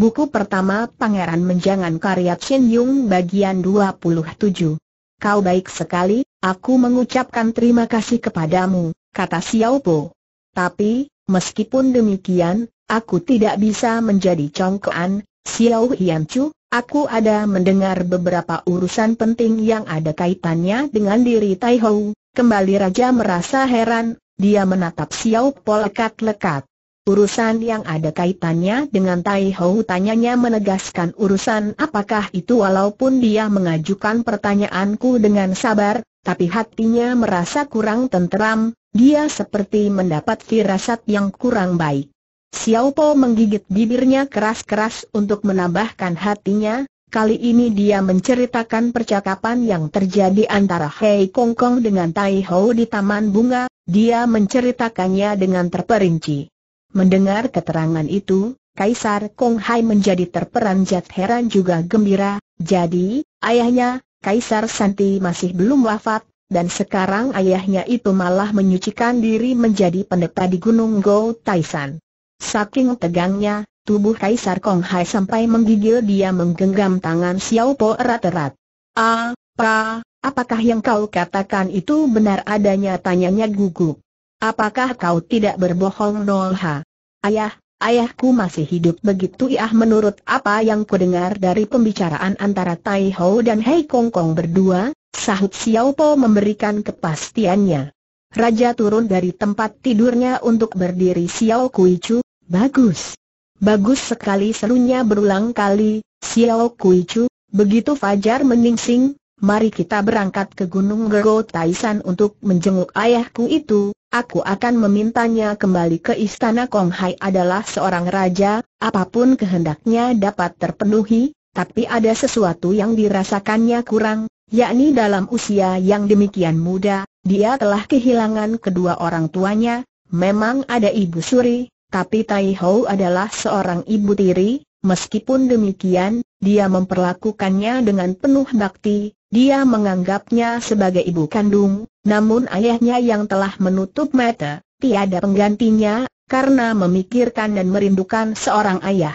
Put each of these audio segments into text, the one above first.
Buku pertama Pangeran Menjangan karya Chin Yung bagian 27. Kau baik sekali, aku mengucapkan terima kasih kepadamu, kata Xiao Po. Tapi, meskipun demikian, aku tidak bisa menjadi congkoan, Xiao Hian Chu, aku ada mendengar beberapa urusan penting yang ada kaitannya dengan diri Tai Hou. Kembali Raja merasa heran, dia menatap Xiao Po lekat-lekat. Urusan yang ada kaitannya dengan Tai Hou tanyanya menegaskan urusan apakah itu walaupun dia mengajukan pertanyaanku dengan sabar, tapi hatinya merasa kurang tenteram, dia seperti mendapat firasat yang kurang baik. Xiao Po menggigit bibirnya keras-keras untuk menambahkan hatinya, kali ini dia menceritakan percakapan yang terjadi antara Hei Kong dengan Tai Hou di Taman Bunga, dia menceritakannya dengan terperinci. Mendengar keterangan itu, Kaisar Kong Hai menjadi terperanjat heran juga gembira, jadi, ayahnya, Kaisar Santi masih belum wafat, dan sekarang ayahnya itu malah menyucikan diri menjadi pendeta di Gunung Go Taisan. Saking tegangnya, tubuh Kaisar Kong Hai sampai menggigil dia menggenggam tangan Xiao Po erat-erat. Apa, apakah yang kau katakan itu benar adanya tanyanya gugup? Apakah kau tidak berbohong Nolha? Ayah, ayahku masih hidup begitu Iah menurut apa yang kudengar dari pembicaraan antara Tai Ho dan Hei Kong Kong berdua, sahut Xiao Po memberikan kepastiannya. Raja turun dari tempat tidurnya untuk berdiri Xiao Kui Chu, bagus. Bagus sekali serunya berulang kali, Xiao Kui Chu, begitu Fajar meningsing mari kita berangkat ke Gunung Gego Taisan untuk menjenguk ayahku itu, aku akan memintanya kembali ke istana Kong Hai adalah seorang raja, apapun kehendaknya dapat terpenuhi, tapi ada sesuatu yang dirasakannya kurang, yakni dalam usia yang demikian muda, dia telah kehilangan kedua orang tuanya, memang ada ibu suri, tapi Tai Ho adalah seorang ibu tiri, meskipun demikian, dia memperlakukannya dengan penuh bakti, dia menganggapnya sebagai ibu kandung, namun ayahnya yang telah menutup mata, tiada penggantinya, karena memikirkan dan merindukan seorang ayah.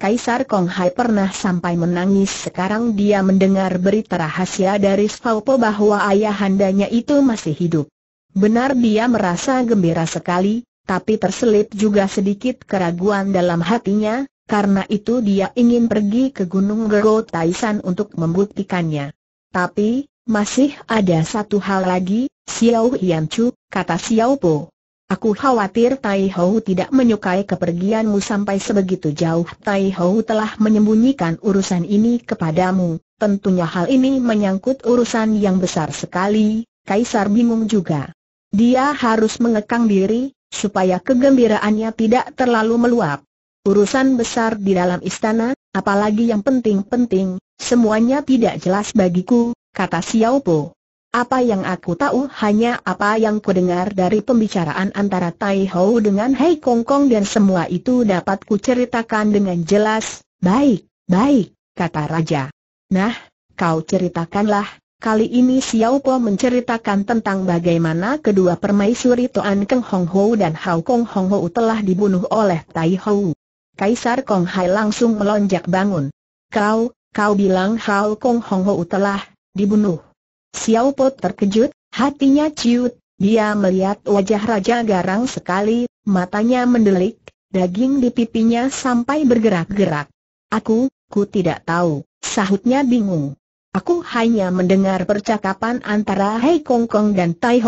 Kaisar Kong Hai pernah sampai menangis sekarang dia mendengar berita rahasia dari Spaupo bahwa ayahandanya itu masih hidup. Benar dia merasa gembira sekali, tapi terselip juga sedikit keraguan dalam hatinya, karena itu dia ingin pergi ke Gunung Gero Taisan untuk membuktikannya. Tapi, masih ada satu hal lagi, Xiao Hian Chu, kata Xiao Po. Aku khawatir Tai Hou tidak menyukai kepergianmu sampai sebegitu jauh. Tai Hou telah menyembunyikan urusan ini kepadamu. Tentunya hal ini menyangkut urusan yang besar sekali, Kaisar bingung juga. Dia harus mengekang diri, supaya kegembiraannya tidak terlalu meluap urusan besar di dalam istana, apalagi yang penting-penting, semuanya tidak jelas bagiku, kata Xiao Po. Apa yang aku tahu hanya apa yang ku dengar dari pembicaraan antara Tai Hou dengan Hei Kong Kong dan semua itu dapat ku ceritakan dengan jelas. Baik, baik, kata Raja. Nah, kau ceritakanlah. Kali ini Xiao Po menceritakan tentang bagaimana kedua permaisuri Tuan Keng Hong Ho dan Hao Kong Hong Ho telah dibunuh oleh Tai Hou. Kaisar Kong Hai langsung melonjak bangun. Kau, kau bilang Hao Kong Hong Ho telah dibunuh. Xiao Po terkejut, hatinya ciut, dia melihat wajah Raja Garang sekali, matanya mendelik, daging di pipinya sampai bergerak-gerak. Aku, ku tidak tahu, sahutnya bingung. Aku hanya mendengar percakapan antara Hei Kong Kong dan Tai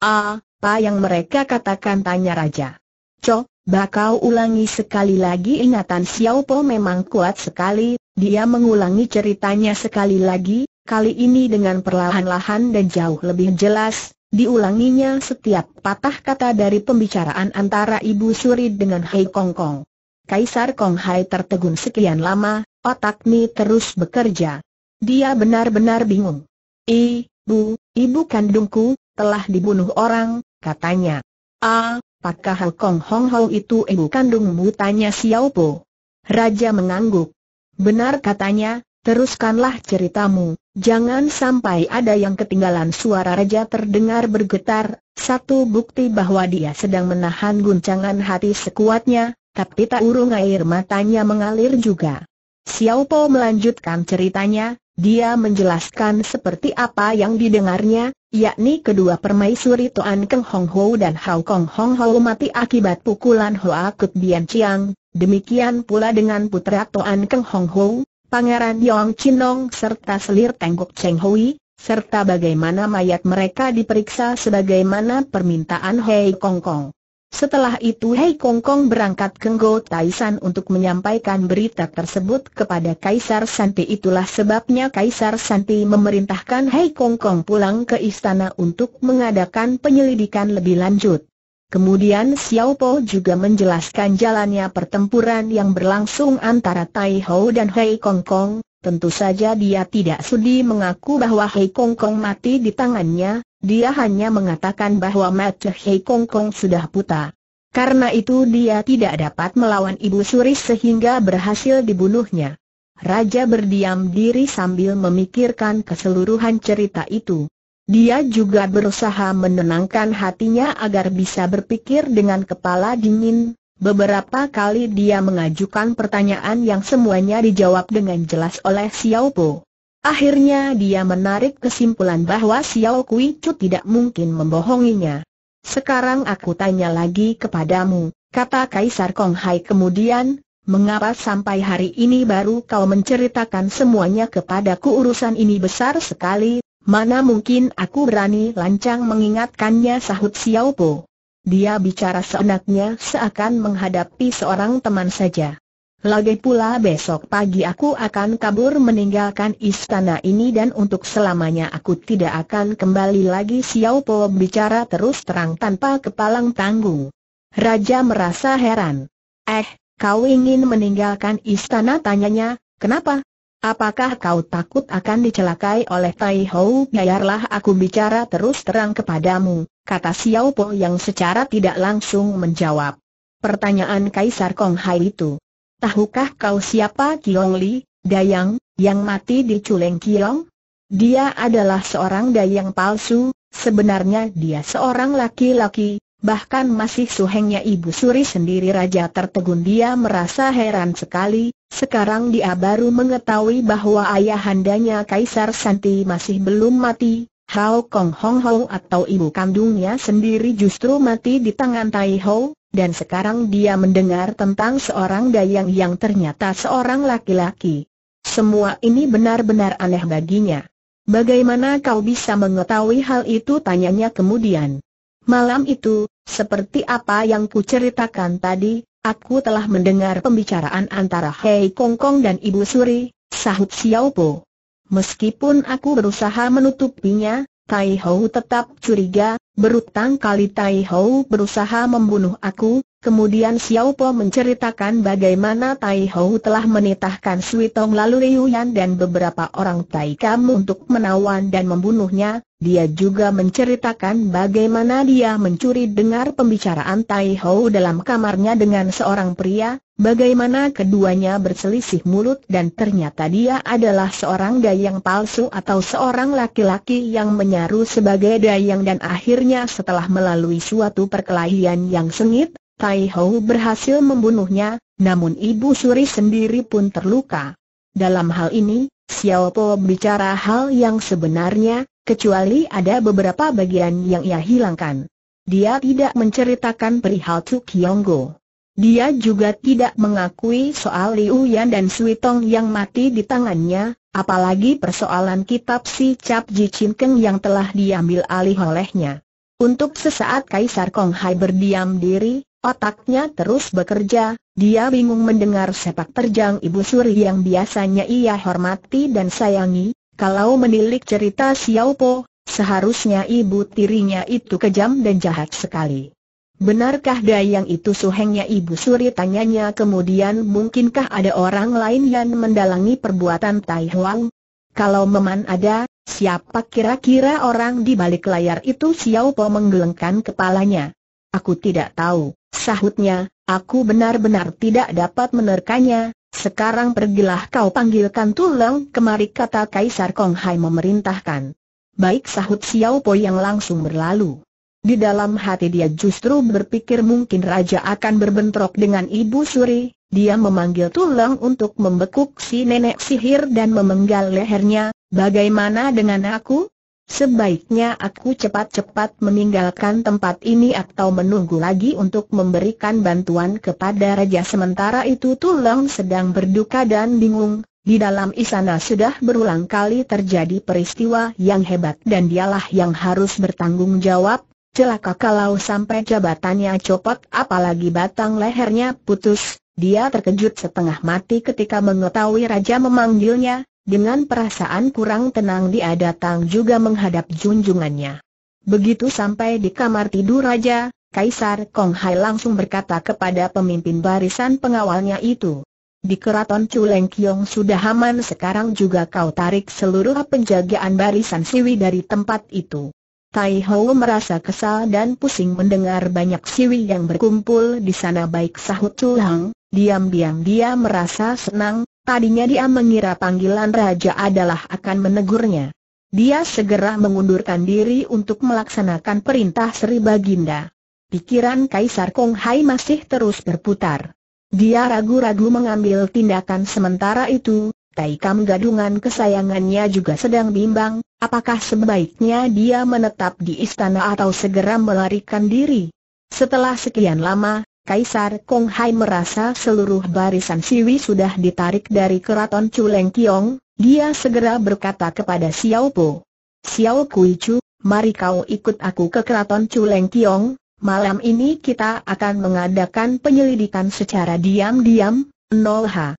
Ah, apa yang mereka katakan tanya Raja. Cok. Bakau ulangi sekali lagi ingatan Xiao Po memang kuat sekali, dia mengulangi ceritanya sekali lagi, kali ini dengan perlahan-lahan dan jauh lebih jelas, diulanginya setiap patah kata dari pembicaraan antara Ibu Suri dengan Hai Kong Kong. Kaisar Kong Hai tertegun sekian lama, otak Ni terus bekerja. Dia benar-benar bingung. Ibu, ibu kandungku, telah dibunuh orang, katanya. Ah, Hong Kong Hong Hong itu ibu kandungmu? Tanya Xiao Po. Raja mengangguk. Benar katanya, teruskanlah ceritamu, jangan sampai ada yang ketinggalan suara raja terdengar bergetar, satu bukti bahwa dia sedang menahan guncangan hati sekuatnya, tapi tak urung air matanya mengalir juga. Xiao Po melanjutkan ceritanya, dia menjelaskan seperti apa yang didengarnya, yakni kedua permaisuri Tuan Keng Hong Ho dan Hao Kong Hong Ho mati akibat pukulan Hoa Kut Bian Chiang, demikian pula dengan putra Tuan Keng Hong Ho, Pangeran Yong Chinong serta selir Tenggok Cheng Hui, serta bagaimana mayat mereka diperiksa sebagaimana permintaan Hei Kong Kong. Setelah itu Hei Kong Kong berangkat ke Go Taishan untuk menyampaikan berita tersebut kepada Kaisar Santi itulah sebabnya Kaisar Santi memerintahkan Hei Kong Kong pulang ke istana untuk mengadakan penyelidikan lebih lanjut. Kemudian Xiao Po juga menjelaskan jalannya pertempuran yang berlangsung antara Tai Ho dan Hei Kong Kong, tentu saja dia tidak sudi mengaku bahwa Hei Kong Kong mati di tangannya, dia hanya mengatakan bahwa Mata Hei Kong Kong sudah buta. Karena itu dia tidak dapat melawan Ibu Suri sehingga berhasil dibunuhnya. Raja berdiam diri sambil memikirkan keseluruhan cerita itu. Dia juga berusaha menenangkan hatinya agar bisa berpikir dengan kepala dingin. Beberapa kali dia mengajukan pertanyaan yang semuanya dijawab dengan jelas oleh Xiao Po. Akhirnya dia menarik kesimpulan bahwa Xiao Kui Chu tidak mungkin membohonginya. Sekarang aku tanya lagi kepadamu, kata Kaisar Kong Hai kemudian, mengapa sampai hari ini baru kau menceritakan semuanya kepadaku urusan ini besar sekali, mana mungkin aku berani lancang mengingatkannya sahut Xiao Po. Dia bicara seenaknya seakan menghadapi seorang teman saja. Lagi pula besok pagi aku akan kabur meninggalkan istana ini dan untuk selamanya aku tidak akan kembali lagi Xiao Po bicara terus terang tanpa kepalang tanggung. Raja merasa heran. Eh, kau ingin meninggalkan istana tanyanya, kenapa? Apakah kau takut akan dicelakai oleh Tai Hou? Biarlah aku bicara terus terang kepadamu, kata Xiao Po yang secara tidak langsung menjawab. Pertanyaan Kaisar Kong Hai itu Tahukah kau siapa Kiong Li, Dayang, yang mati di Culeng Kiong? Dia adalah seorang dayang palsu, sebenarnya dia seorang laki-laki, bahkan masih suhengnya Ibu Suri sendiri Raja Tertegun dia merasa heran sekali, sekarang dia baru mengetahui bahwa ayahandanya Kaisar Santi masih belum mati, Hao Kong Hong Hong atau ibu kandungnya sendiri justru mati di tangan Tai Ho, dan sekarang dia mendengar tentang seorang dayang yang ternyata seorang laki-laki. Semua ini benar-benar aneh baginya. Bagaimana kau bisa mengetahui hal itu tanyanya kemudian. Malam itu, seperti apa yang ku ceritakan tadi, aku telah mendengar pembicaraan antara Hei Kong Kong dan Ibu Suri, sahut Xiao Po. Meskipun aku berusaha menutupinya, Tai Ho tetap curiga, berutang kali Tai Ho berusaha membunuh aku, kemudian Xiao Po menceritakan bagaimana Tai Ho telah menitahkan Sui Tong lalu Liu Yan dan beberapa orang Tai Kam untuk menawan dan membunuhnya, dia juga menceritakan bagaimana dia mencuri dengar pembicaraan Tai Ho dalam kamarnya dengan seorang pria, bagaimana keduanya berselisih mulut dan ternyata dia adalah seorang dayang palsu atau seorang laki-laki yang menyaru sebagai dayang dan akhirnya setelah melalui suatu perkelahian yang sengit, Tai Ho berhasil membunuhnya, namun ibu suri sendiri pun terluka. Dalam hal ini, Xiao Po bicara hal yang sebenarnya, kecuali ada beberapa bagian yang ia hilangkan. Dia tidak menceritakan perihal Tsukyonggo. Dia juga tidak mengakui soal Liu Yan dan Sui Tong yang mati di tangannya, apalagi persoalan kitab si Cap Ji Chin Keng yang telah diambil alih olehnya. Untuk sesaat Kaisar Kong Hai berdiam diri, otaknya terus bekerja, dia bingung mendengar sepak terjang Ibu Suri yang biasanya ia hormati dan sayangi, kalau menilik cerita Xiao Po, seharusnya ibu tirinya itu kejam dan jahat sekali. Benarkah dayang itu suhengnya ibu suri tanyanya kemudian mungkinkah ada orang lain yang mendalangi perbuatan Tai Huang? Kalau memang ada, siapa kira-kira orang di balik layar itu Xiao Po menggelengkan kepalanya. Aku tidak tahu, sahutnya, aku benar-benar tidak dapat menerkanya, sekarang pergilah kau panggilkan tulang kemari kata Kaisar Kong Hai memerintahkan. Baik sahut Xiao Po yang langsung berlalu. Di dalam hati dia justru berpikir mungkin raja akan berbentrok dengan ibu suri, dia memanggil tulang untuk membekuk si nenek sihir dan memenggal lehernya, bagaimana dengan aku? Sebaiknya aku cepat-cepat meninggalkan tempat ini atau menunggu lagi untuk memberikan bantuan kepada raja sementara itu Tulang sedang berduka dan bingung. Di dalam istana sudah berulang kali terjadi peristiwa yang hebat dan dialah yang harus bertanggung jawab. Celaka kalau sampai jabatannya copot apalagi batang lehernya putus. Dia terkejut setengah mati ketika mengetahui raja memanggilnya, dengan perasaan kurang tenang dia datang juga menghadap junjungannya. Begitu sampai di kamar tidur raja, Kaisar Kong Hai langsung berkata kepada pemimpin barisan pengawalnya itu. Di keraton Culeng Kiong sudah aman sekarang juga kau tarik seluruh penjagaan barisan siwi dari tempat itu. Tai Ho merasa kesal dan pusing mendengar banyak siwi yang berkumpul di sana baik sahut culang, diam-diam dia merasa senang, Tadinya dia mengira panggilan raja adalah akan menegurnya. Dia segera mengundurkan diri untuk melaksanakan perintah Sri Baginda. Pikiran Kaisar Kong Hai masih terus berputar. Dia ragu-ragu mengambil tindakan sementara itu, Taikam gadungan kesayangannya juga sedang bimbang, apakah sebaiknya dia menetap di istana atau segera melarikan diri. Setelah sekian lama, Kaisar Kong Hai merasa seluruh barisan Siwi sudah ditarik dari keraton Culeng Kiong, dia segera berkata kepada Xiao Po. Xiao Kui Chu, mari kau ikut aku ke keraton Culeng Kiong, malam ini kita akan mengadakan penyelidikan secara diam-diam, Nol Ha.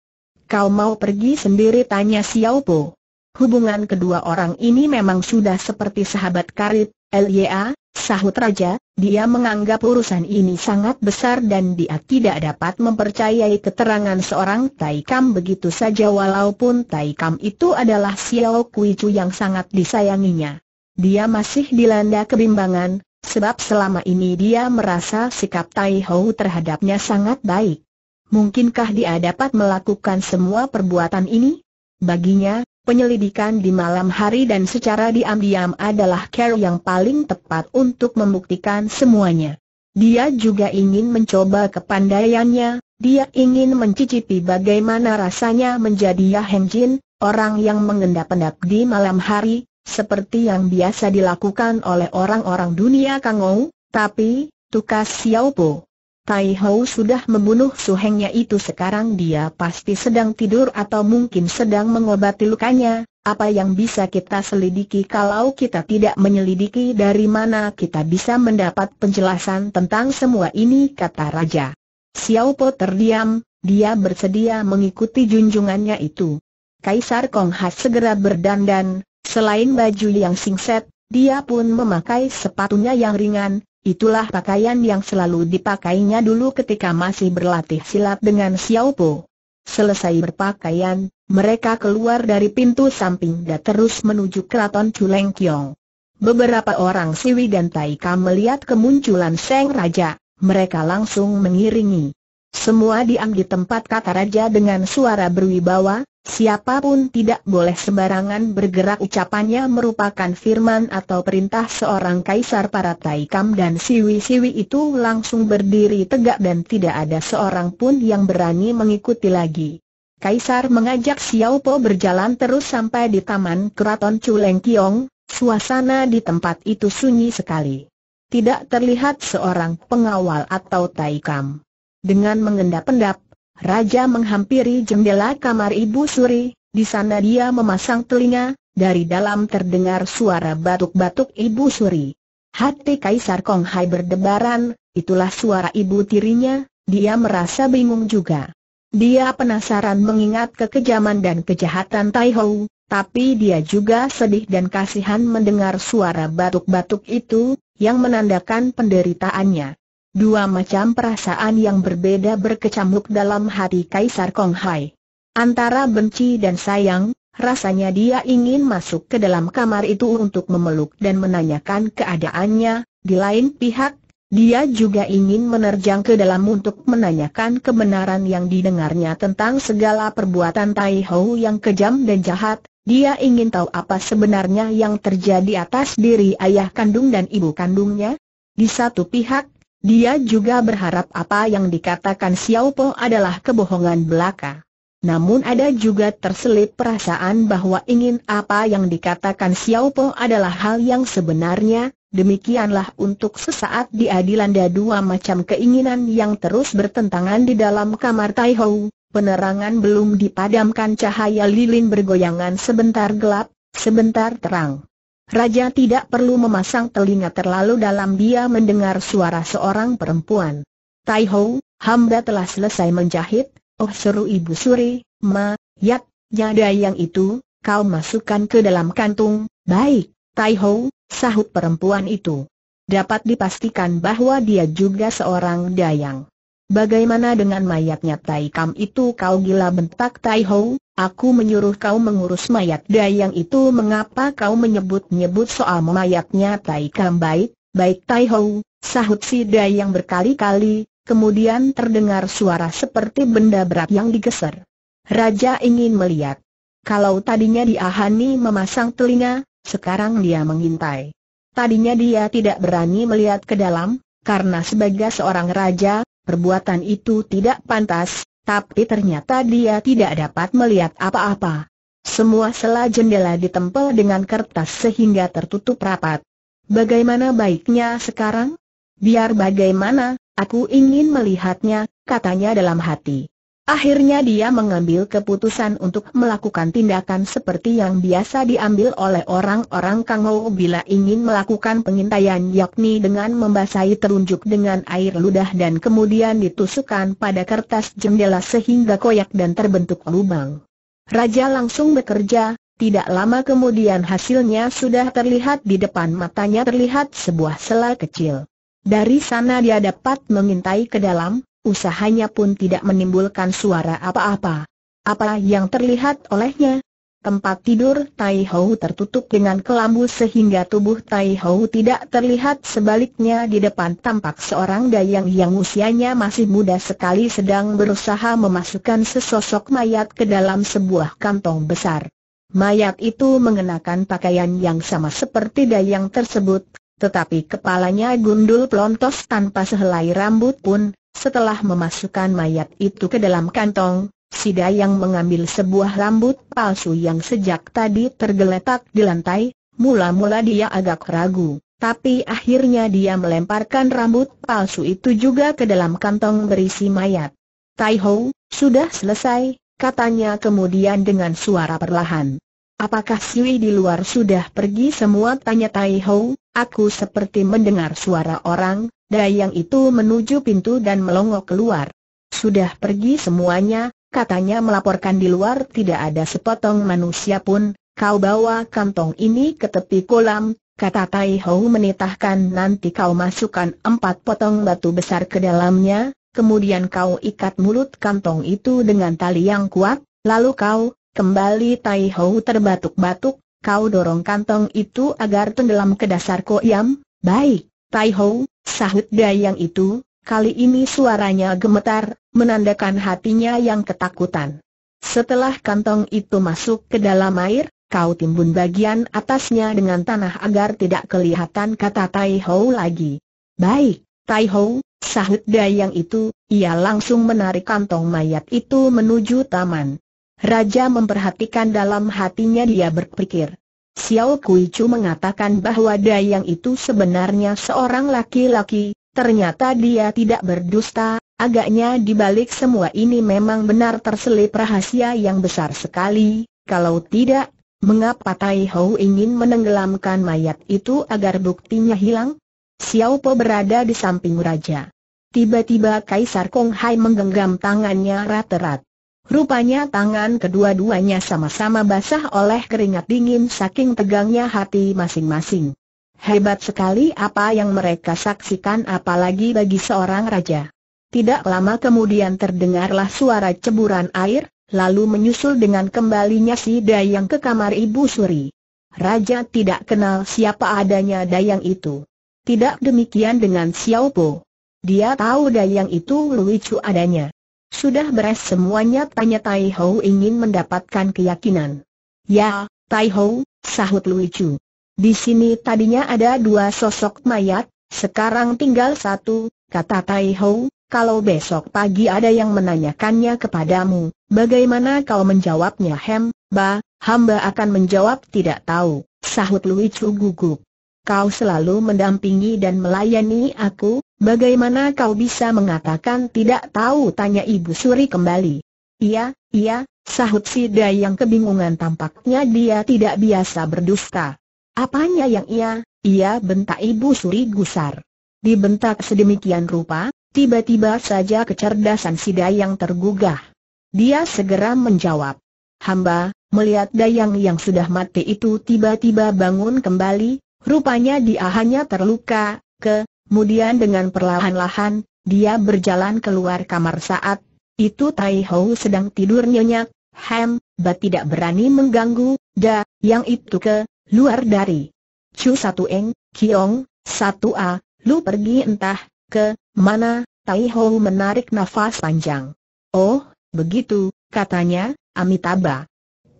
Kau mau pergi sendiri tanya Xiao Po. Hubungan kedua orang ini memang sudah seperti sahabat karib, LYA, sahut Raja, dia menganggap urusan ini sangat besar dan dia tidak dapat mempercayai keterangan seorang Taikam begitu saja walaupun Taikam itu adalah Xiao Kui yang sangat disayanginya. Dia masih dilanda kebimbangan, sebab selama ini dia merasa sikap Tai Hou terhadapnya sangat baik. Mungkinkah dia dapat melakukan semua perbuatan ini? Baginya, Penyelidikan di malam hari dan secara diam-diam adalah care yang paling tepat untuk membuktikan semuanya. Dia juga ingin mencoba kepandaiannya, dia ingin mencicipi bagaimana rasanya menjadi Ya Jin, orang yang mengendap-endap di malam hari, seperti yang biasa dilakukan oleh orang-orang dunia Kangou, tapi, Tukas Xiaopo, Tai Hou sudah membunuh suhengnya itu sekarang dia pasti sedang tidur atau mungkin sedang mengobati lukanya, apa yang bisa kita selidiki kalau kita tidak menyelidiki dari mana kita bisa mendapat penjelasan tentang semua ini kata Raja. Xiao Po terdiam, dia bersedia mengikuti junjungannya itu. Kaisar Kong Ha segera berdandan, selain baju yang singset, dia pun memakai sepatunya yang ringan, Itulah pakaian yang selalu dipakainya dulu ketika masih berlatih silat dengan Xiao Po. Selesai berpakaian, mereka keluar dari pintu samping dan terus menuju keraton Chuleng Kiong. Beberapa orang Siwi dan Taika melihat kemunculan Seng Raja, mereka langsung mengiringi. Semua diam di tempat kata raja dengan suara berwibawa, siapapun tidak boleh sembarangan bergerak ucapannya merupakan firman atau perintah seorang kaisar para Taikam dan siwi-siwi itu langsung berdiri tegak dan tidak ada seorang pun yang berani mengikuti lagi. Kaisar mengajak Xiao Po berjalan terus sampai di taman keraton Chuleng Kiong, suasana di tempat itu sunyi sekali. Tidak terlihat seorang pengawal atau Taikam. Dengan mengendap-endap, Raja menghampiri jendela kamar Ibu Suri, di sana dia memasang telinga, dari dalam terdengar suara batuk-batuk Ibu Suri. Hati Kaisar Kong Hai berdebaran, itulah suara ibu tirinya, dia merasa bingung juga. Dia penasaran mengingat kekejaman dan kejahatan Tai Hou, tapi dia juga sedih dan kasihan mendengar suara batuk-batuk itu, yang menandakan penderitaannya. Dua macam perasaan yang berbeda berkecamuk dalam hati Kaisar Kong Hai. Antara benci dan sayang, rasanya dia ingin masuk ke dalam kamar itu untuk memeluk dan menanyakan keadaannya, di lain pihak, dia juga ingin menerjang ke dalam untuk menanyakan kebenaran yang didengarnya tentang segala perbuatan Tai Ho yang kejam dan jahat, dia ingin tahu apa sebenarnya yang terjadi atas diri ayah kandung dan ibu kandungnya. Di satu pihak, dia juga berharap apa yang dikatakan Xiao Po adalah kebohongan belaka. Namun ada juga terselip perasaan bahwa ingin apa yang dikatakan Xiao Po adalah hal yang sebenarnya, demikianlah untuk sesaat dia dilanda dua macam keinginan yang terus bertentangan di dalam kamar Tai Hou. Penerangan belum dipadamkan cahaya lilin bergoyangan sebentar gelap, sebentar terang. Raja tidak perlu memasang telinga terlalu dalam dia mendengar suara seorang perempuan. Tai Ho, hamba telah selesai menjahit, oh seru ibu suri, ma, yak, nyada yang itu, kau masukkan ke dalam kantung, baik, Tai Ho, sahut perempuan itu. Dapat dipastikan bahwa dia juga seorang dayang. Bagaimana dengan mayatnya Tai Kam itu kau gila bentak Tai Ho, aku menyuruh kau mengurus mayat Dayang itu mengapa kau menyebut-nyebut soal mayatnya Tai Kam baik, baik Tai Ho, sahut si Dayang berkali-kali, kemudian terdengar suara seperti benda berat yang digeser. Raja ingin melihat. Kalau tadinya dia Hani memasang telinga, sekarang dia mengintai. Tadinya dia tidak berani melihat ke dalam, karena sebagai seorang raja, perbuatan itu tidak pantas, tapi ternyata dia tidak dapat melihat apa-apa. Semua sela jendela ditempel dengan kertas sehingga tertutup rapat. Bagaimana baiknya sekarang? Biar bagaimana, aku ingin melihatnya, katanya dalam hati. Akhirnya dia mengambil keputusan untuk melakukan tindakan seperti yang biasa diambil oleh orang-orang Kangou bila ingin melakukan pengintaian yakni dengan membasahi terunjuk dengan air ludah dan kemudian ditusukkan pada kertas jendela sehingga koyak dan terbentuk lubang. Raja langsung bekerja, tidak lama kemudian hasilnya sudah terlihat di depan matanya terlihat sebuah sela kecil. Dari sana dia dapat mengintai ke dalam, Usahanya pun tidak menimbulkan suara apa-apa. Apa yang terlihat olehnya? Tempat tidur Tai Hou tertutup dengan kelambu sehingga tubuh Tai Hou tidak terlihat sebaliknya di depan tampak seorang dayang yang usianya masih muda sekali sedang berusaha memasukkan sesosok mayat ke dalam sebuah kantong besar. Mayat itu mengenakan pakaian yang sama seperti dayang tersebut, tetapi kepalanya gundul pelontos tanpa sehelai rambut pun, setelah memasukkan mayat itu ke dalam kantong, si Dayang mengambil sebuah rambut palsu yang sejak tadi tergeletak di lantai, mula-mula dia agak ragu. Tapi akhirnya dia melemparkan rambut palsu itu juga ke dalam kantong berisi mayat. Tai Ho, sudah selesai, katanya kemudian dengan suara perlahan. Apakah Sui di luar sudah pergi semua? Tanya Tai Ho, aku seperti mendengar suara orang, dayang itu menuju pintu dan melongok keluar. Sudah pergi semuanya, katanya melaporkan di luar tidak ada sepotong manusia pun, kau bawa kantong ini ke tepi kolam, kata Tai Ho menitahkan nanti kau masukkan empat potong batu besar ke dalamnya, kemudian kau ikat mulut kantong itu dengan tali yang kuat, lalu kau Kembali Tai Hou terbatuk-batuk, kau dorong kantong itu agar tenggelam ke dasar koyam, baik, Tai Hou, sahut dayang itu, kali ini suaranya gemetar, menandakan hatinya yang ketakutan. Setelah kantong itu masuk ke dalam air, kau timbun bagian atasnya dengan tanah agar tidak kelihatan kata Tai Hou lagi. Baik, Tai Hou, sahut dayang itu, ia langsung menarik kantong mayat itu menuju taman. Raja memperhatikan dalam hatinya dia berpikir. Xiao Kui mengatakan bahwa Dayang itu sebenarnya seorang laki-laki, ternyata dia tidak berdusta, agaknya di balik semua ini memang benar terselip rahasia yang besar sekali, kalau tidak, mengapa Tai Hou ingin menenggelamkan mayat itu agar buktinya hilang? Xiao Po berada di samping raja. Tiba-tiba Kaisar Kong Hai menggenggam tangannya rat-rat. Rupanya tangan kedua-duanya sama-sama basah oleh keringat dingin saking tegangnya hati masing-masing. Hebat sekali apa yang mereka saksikan apalagi bagi seorang raja. Tidak lama kemudian terdengarlah suara ceburan air, lalu menyusul dengan kembalinya si Dayang ke kamar Ibu Suri. Raja tidak kenal siapa adanya Dayang itu. Tidak demikian dengan Xiao Po. Dia tahu Dayang itu lucu adanya. Sudah beres semuanya tanya Tai Ho ingin mendapatkan keyakinan. Ya, Tai Ho, sahut Lui Chu. Di sini tadinya ada dua sosok mayat, sekarang tinggal satu, kata Tai Ho, kalau besok pagi ada yang menanyakannya kepadamu, bagaimana kau menjawabnya Hem, Ba, hamba akan menjawab tidak tahu, sahut Lui Chu gugup. Kau selalu mendampingi dan melayani aku, Bagaimana kau bisa mengatakan tidak tahu? Tanya Ibu Suri kembali. Iya, iya, sahut si Dayang yang kebingungan tampaknya dia tidak biasa berdusta. Apanya yang iya, iya bentak Ibu Suri gusar. Dibentak sedemikian rupa, tiba-tiba saja kecerdasan si Dayang yang tergugah. Dia segera menjawab. Hamba, melihat Dayang yang sudah mati itu tiba-tiba bangun kembali, rupanya dia hanya terluka, ke, Kemudian dengan perlahan-lahan, dia berjalan keluar kamar saat itu Tai Ho sedang tidur nyenyak, hem, ba tidak berani mengganggu, da, yang itu ke, luar dari. Chu satu eng, kiong, satu a, lu pergi entah, ke, mana, Tai Ho menarik nafas panjang. Oh, begitu, katanya, Amitabha.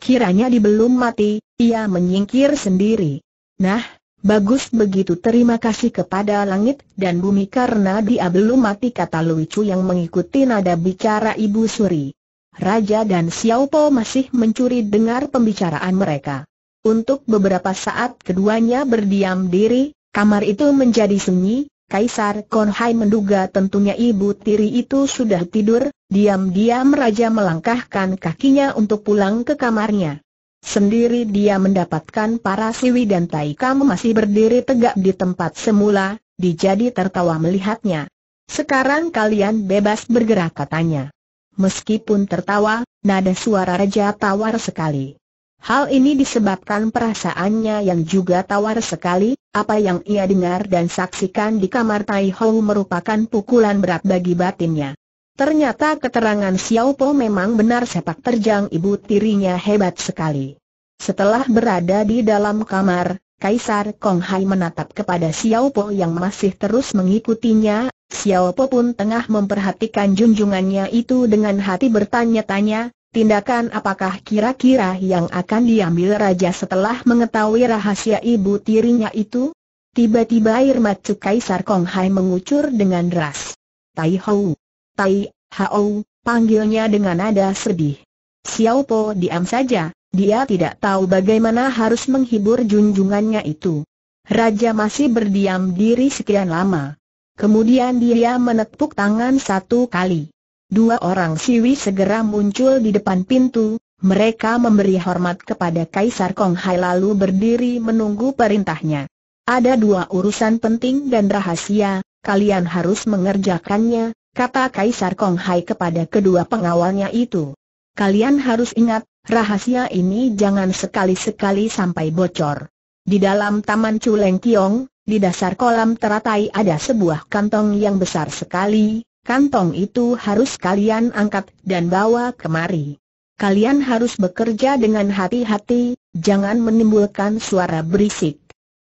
Kiranya di belum mati, ia menyingkir sendiri. Nah, Bagus begitu terima kasih kepada langit dan bumi karena dia belum mati kata Luicu yang mengikuti nada bicara Ibu Suri. Raja dan Xiaopo masih mencuri dengar pembicaraan mereka. Untuk beberapa saat keduanya berdiam diri, kamar itu menjadi sunyi, Kaisar Konhai menduga tentunya ibu tiri itu sudah tidur, diam-diam raja melangkahkan kakinya untuk pulang ke kamarnya. Sendiri dia mendapatkan para siwi dan Kamu masih berdiri tegak di tempat semula, dijadi tertawa melihatnya. Sekarang kalian bebas bergerak katanya. Meskipun tertawa, nada suara Raja tawar sekali. Hal ini disebabkan perasaannya yang juga tawar sekali, apa yang ia dengar dan saksikan di kamar Tai Hong merupakan pukulan berat bagi batinnya. Ternyata keterangan Xiao Po memang benar sepak terjang ibu tirinya hebat sekali. Setelah berada di dalam kamar, Kaisar Kong Hai menatap kepada Xiao Po yang masih terus mengikutinya, Xiao Po pun tengah memperhatikan junjungannya itu dengan hati bertanya-tanya, tindakan apakah kira-kira yang akan diambil raja setelah mengetahui rahasia ibu tirinya itu? Tiba-tiba air mata Kaisar Kong Hai mengucur dengan deras. Tai Hou Tai Hao, panggilnya dengan nada sedih. Xiao Po diam saja, dia tidak tahu bagaimana harus menghibur junjungannya itu. Raja masih berdiam diri sekian lama. Kemudian dia menepuk tangan satu kali. Dua orang siwi segera muncul di depan pintu, mereka memberi hormat kepada Kaisar Kong Hai lalu berdiri menunggu perintahnya. Ada dua urusan penting dan rahasia, kalian harus mengerjakannya, kata Kaisar Kong Hai kepada kedua pengawalnya itu. Kalian harus ingat, rahasia ini jangan sekali-sekali sampai bocor. Di dalam Taman Culeng Kiong, di dasar kolam teratai ada sebuah kantong yang besar sekali, kantong itu harus kalian angkat dan bawa kemari. Kalian harus bekerja dengan hati-hati, jangan menimbulkan suara berisik.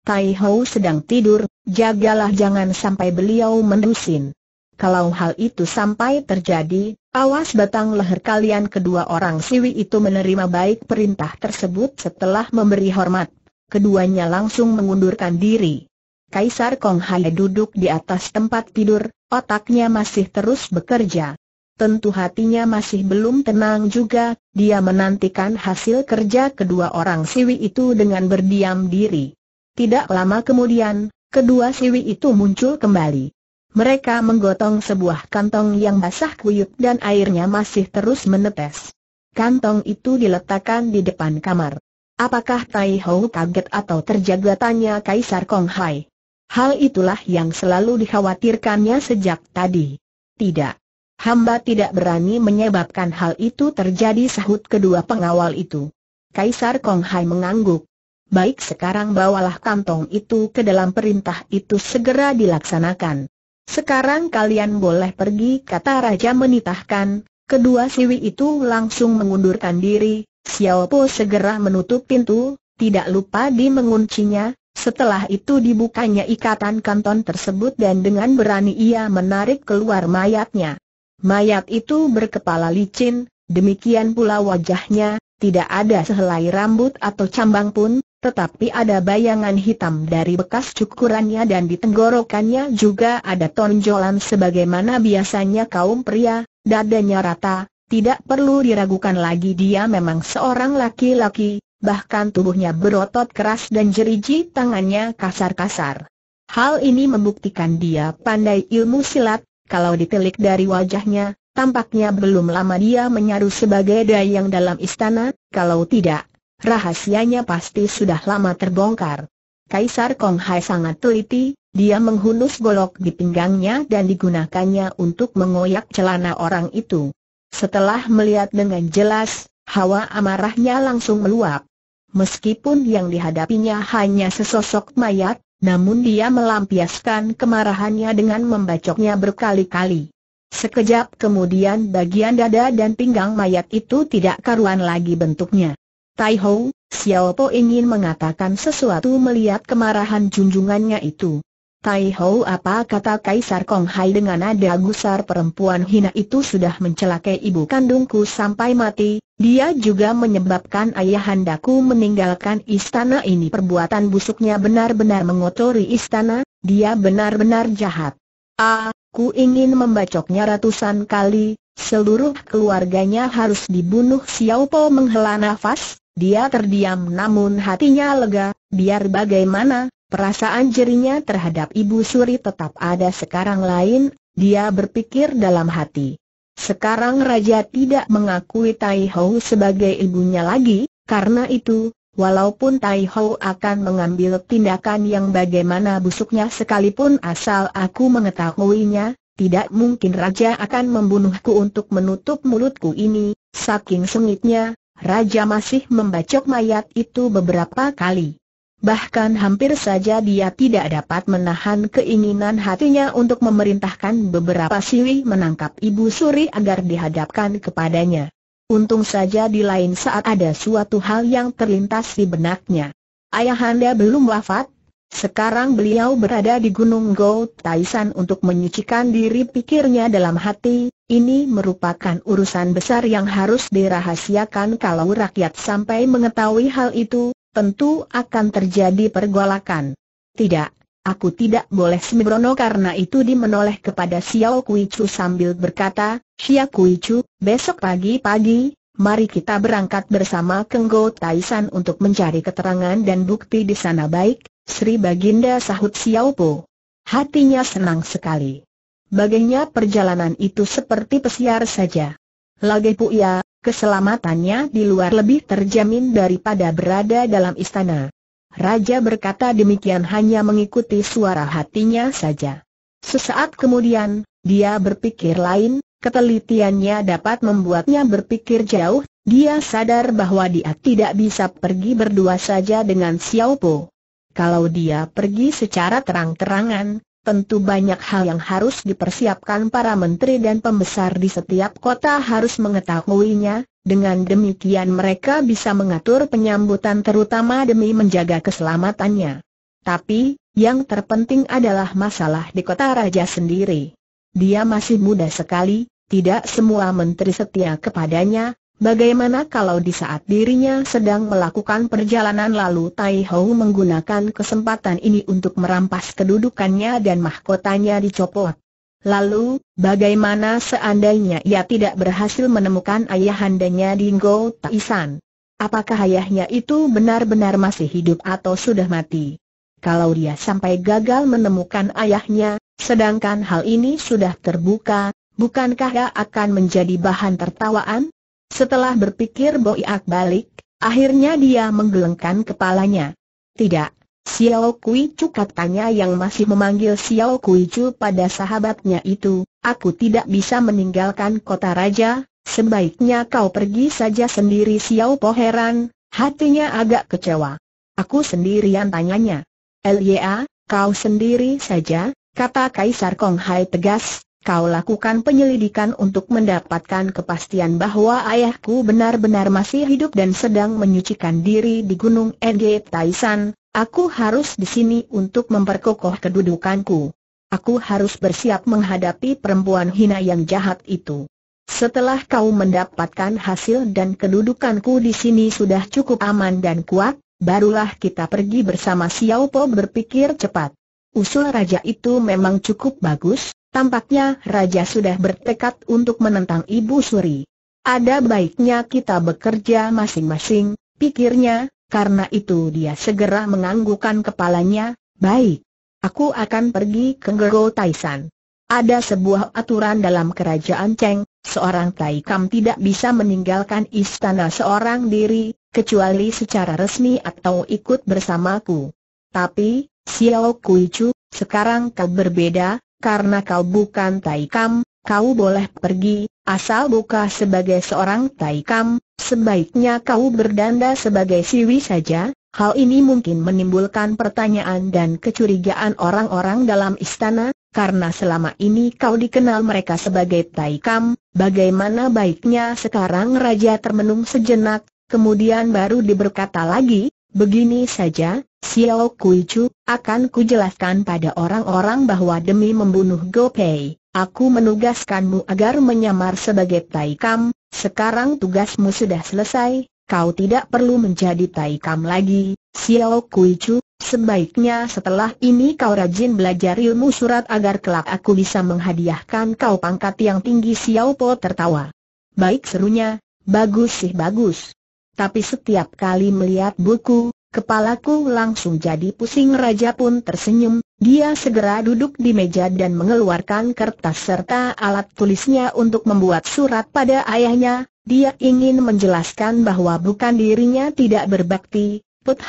Tai Hou sedang tidur, jagalah jangan sampai beliau mendusin. Kalau hal itu sampai terjadi, awas batang leher kalian kedua orang siwi itu menerima baik perintah tersebut setelah memberi hormat. Keduanya langsung mengundurkan diri. Kaisar Kong Hai duduk di atas tempat tidur, otaknya masih terus bekerja. Tentu hatinya masih belum tenang juga, dia menantikan hasil kerja kedua orang siwi itu dengan berdiam diri. Tidak lama kemudian, kedua siwi itu muncul kembali. Mereka menggotong sebuah kantong yang basah kuyup dan airnya masih terus menetes. Kantong itu diletakkan di depan kamar. Apakah Tai Hou kaget atau terjaga tanya Kaisar Kong Hai? Hal itulah yang selalu dikhawatirkannya sejak tadi. Tidak. Hamba tidak berani menyebabkan hal itu terjadi sahut kedua pengawal itu. Kaisar Kong Hai mengangguk. Baik sekarang bawalah kantong itu ke dalam perintah itu segera dilaksanakan. Sekarang kalian boleh pergi kata Raja menitahkan, kedua siwi itu langsung mengundurkan diri, Xiao Po segera menutup pintu, tidak lupa di menguncinya, setelah itu dibukanya ikatan kanton tersebut dan dengan berani ia menarik keluar mayatnya. Mayat itu berkepala licin, demikian pula wajahnya, tidak ada sehelai rambut atau cambang pun, tetapi ada bayangan hitam dari bekas cukurannya dan di tenggorokannya juga ada tonjolan sebagaimana biasanya kaum pria, dadanya rata, tidak perlu diragukan lagi dia memang seorang laki-laki, bahkan tubuhnya berotot keras dan jeriji tangannya kasar-kasar. Hal ini membuktikan dia pandai ilmu silat, kalau ditelik dari wajahnya, tampaknya belum lama dia menyaru sebagai dayang dalam istana, kalau tidak, rahasianya pasti sudah lama terbongkar. Kaisar Kong Hai sangat teliti, dia menghunus golok di pinggangnya dan digunakannya untuk mengoyak celana orang itu. Setelah melihat dengan jelas, hawa amarahnya langsung meluap. Meskipun yang dihadapinya hanya sesosok mayat, namun dia melampiaskan kemarahannya dengan membacoknya berkali-kali. Sekejap kemudian bagian dada dan pinggang mayat itu tidak karuan lagi bentuknya. Tai Ho, Xiao Po ingin mengatakan sesuatu melihat kemarahan junjungannya itu. Tai Ho apa kata Kaisar Kong Hai dengan nada gusar perempuan hina itu sudah mencelakai ibu kandungku sampai mati, dia juga menyebabkan ayahandaku meninggalkan istana ini perbuatan busuknya benar-benar mengotori istana, dia benar-benar jahat. Aku ingin membacoknya ratusan kali, seluruh keluarganya harus dibunuh Xiao Po menghela nafas, dia terdiam namun hatinya lega, biar bagaimana, perasaan jerinya terhadap Ibu Suri tetap ada sekarang lain, dia berpikir dalam hati. Sekarang Raja tidak mengakui Tai Ho sebagai ibunya lagi, karena itu, walaupun Tai Ho akan mengambil tindakan yang bagaimana busuknya sekalipun asal aku mengetahuinya, tidak mungkin Raja akan membunuhku untuk menutup mulutku ini, saking sengitnya, Raja masih membacok mayat itu beberapa kali. Bahkan hampir saja dia tidak dapat menahan keinginan hatinya untuk memerintahkan beberapa siwi menangkap Ibu Suri agar dihadapkan kepadanya. Untung saja di lain saat ada suatu hal yang terlintas di benaknya. Ayahanda belum wafat, sekarang beliau berada di Gunung Go Taisan untuk menyucikan diri pikirnya dalam hati, ini merupakan urusan besar yang harus dirahasiakan kalau rakyat sampai mengetahui hal itu, tentu akan terjadi pergolakan. Tidak, aku tidak boleh sembrono karena itu dimenoleh kepada Xiao Kui Chu sambil berkata, Xiao Kui Chu, besok pagi-pagi, Mari kita berangkat bersama Kenggo Taisan untuk mencari keterangan dan bukti di sana baik, Sri Baginda sahut Xiaopo. Hatinya senang sekali. Baginya perjalanan itu seperti pesiar saja. Lagi Puya, keselamatannya di luar lebih terjamin daripada berada dalam istana. Raja berkata demikian hanya mengikuti suara hatinya saja. Sesaat kemudian, dia berpikir lain, ketelitiannya dapat membuatnya berpikir jauh, dia sadar bahwa dia tidak bisa pergi berdua saja dengan Xiao Po. Kalau dia pergi secara terang-terangan, tentu banyak hal yang harus dipersiapkan para menteri dan pembesar di setiap kota harus mengetahuinya, dengan demikian mereka bisa mengatur penyambutan terutama demi menjaga keselamatannya. Tapi, yang terpenting adalah masalah di kota raja sendiri. Dia masih muda sekali, tidak semua menteri setia kepadanya, Bagaimana kalau di saat dirinya sedang melakukan perjalanan lalu Tai Hou menggunakan kesempatan ini untuk merampas kedudukannya dan mahkotanya dicopot? Lalu, bagaimana seandainya ia tidak berhasil menemukan ayahandanya di Ngo Taisan? Apakah ayahnya itu benar-benar masih hidup atau sudah mati? Kalau dia sampai gagal menemukan ayahnya, sedangkan hal ini sudah terbuka, bukankah ia akan menjadi bahan tertawaan? Setelah berpikir boiak balik, akhirnya dia menggelengkan kepalanya. Tidak, Xiao Kui Chu katanya yang masih memanggil Xiao Kui Chu pada sahabatnya itu, aku tidak bisa meninggalkan kota raja, sebaiknya kau pergi saja sendiri Xiao Po heran, hatinya agak kecewa. Aku sendirian tanyanya. Lya, kau sendiri saja, kata Kaisar Kong Hai tegas, kau lakukan penyelidikan untuk mendapatkan kepastian bahwa ayahku benar-benar masih hidup dan sedang menyucikan diri di Gunung Ege Taisan, aku harus di sini untuk memperkokoh kedudukanku. Aku harus bersiap menghadapi perempuan hina yang jahat itu. Setelah kau mendapatkan hasil dan kedudukanku di sini sudah cukup aman dan kuat, barulah kita pergi bersama Xiao Po berpikir cepat. Usul raja itu memang cukup bagus, Tampaknya Raja sudah bertekad untuk menentang Ibu Suri. Ada baiknya kita bekerja masing-masing, pikirnya, karena itu dia segera menganggukan kepalanya, baik. Aku akan pergi ke Gero Taisan. Ada sebuah aturan dalam kerajaan Cheng, seorang Taikam tidak bisa meninggalkan istana seorang diri, kecuali secara resmi atau ikut bersamaku. Tapi, Xiao Kuichu, sekarang kau berbeda, karena kau bukan Taikam, kau boleh pergi, asal buka sebagai seorang Taikam, sebaiknya kau berdanda sebagai Siwi saja. Hal ini mungkin menimbulkan pertanyaan dan kecurigaan orang-orang dalam istana, karena selama ini kau dikenal mereka sebagai Taikam, bagaimana baiknya sekarang Raja termenung sejenak, kemudian baru diberkata lagi, begini saja, Xiao Kuichu, akan kujelaskan pada orang-orang bahwa demi membunuh Go Pei, aku menugaskanmu agar menyamar sebagai Taikam, sekarang tugasmu sudah selesai, kau tidak perlu menjadi Taikam lagi, Xiao Kuichu, sebaiknya setelah ini kau rajin belajar ilmu surat agar kelak aku bisa menghadiahkan kau pangkat yang tinggi Xiao Po tertawa. Baik serunya, bagus sih bagus. Tapi setiap kali melihat buku, Kepalaku langsung jadi pusing Raja pun tersenyum, dia segera duduk di meja dan mengeluarkan kertas serta alat tulisnya untuk membuat surat pada ayahnya, dia ingin menjelaskan bahwa bukan dirinya tidak berbakti, Put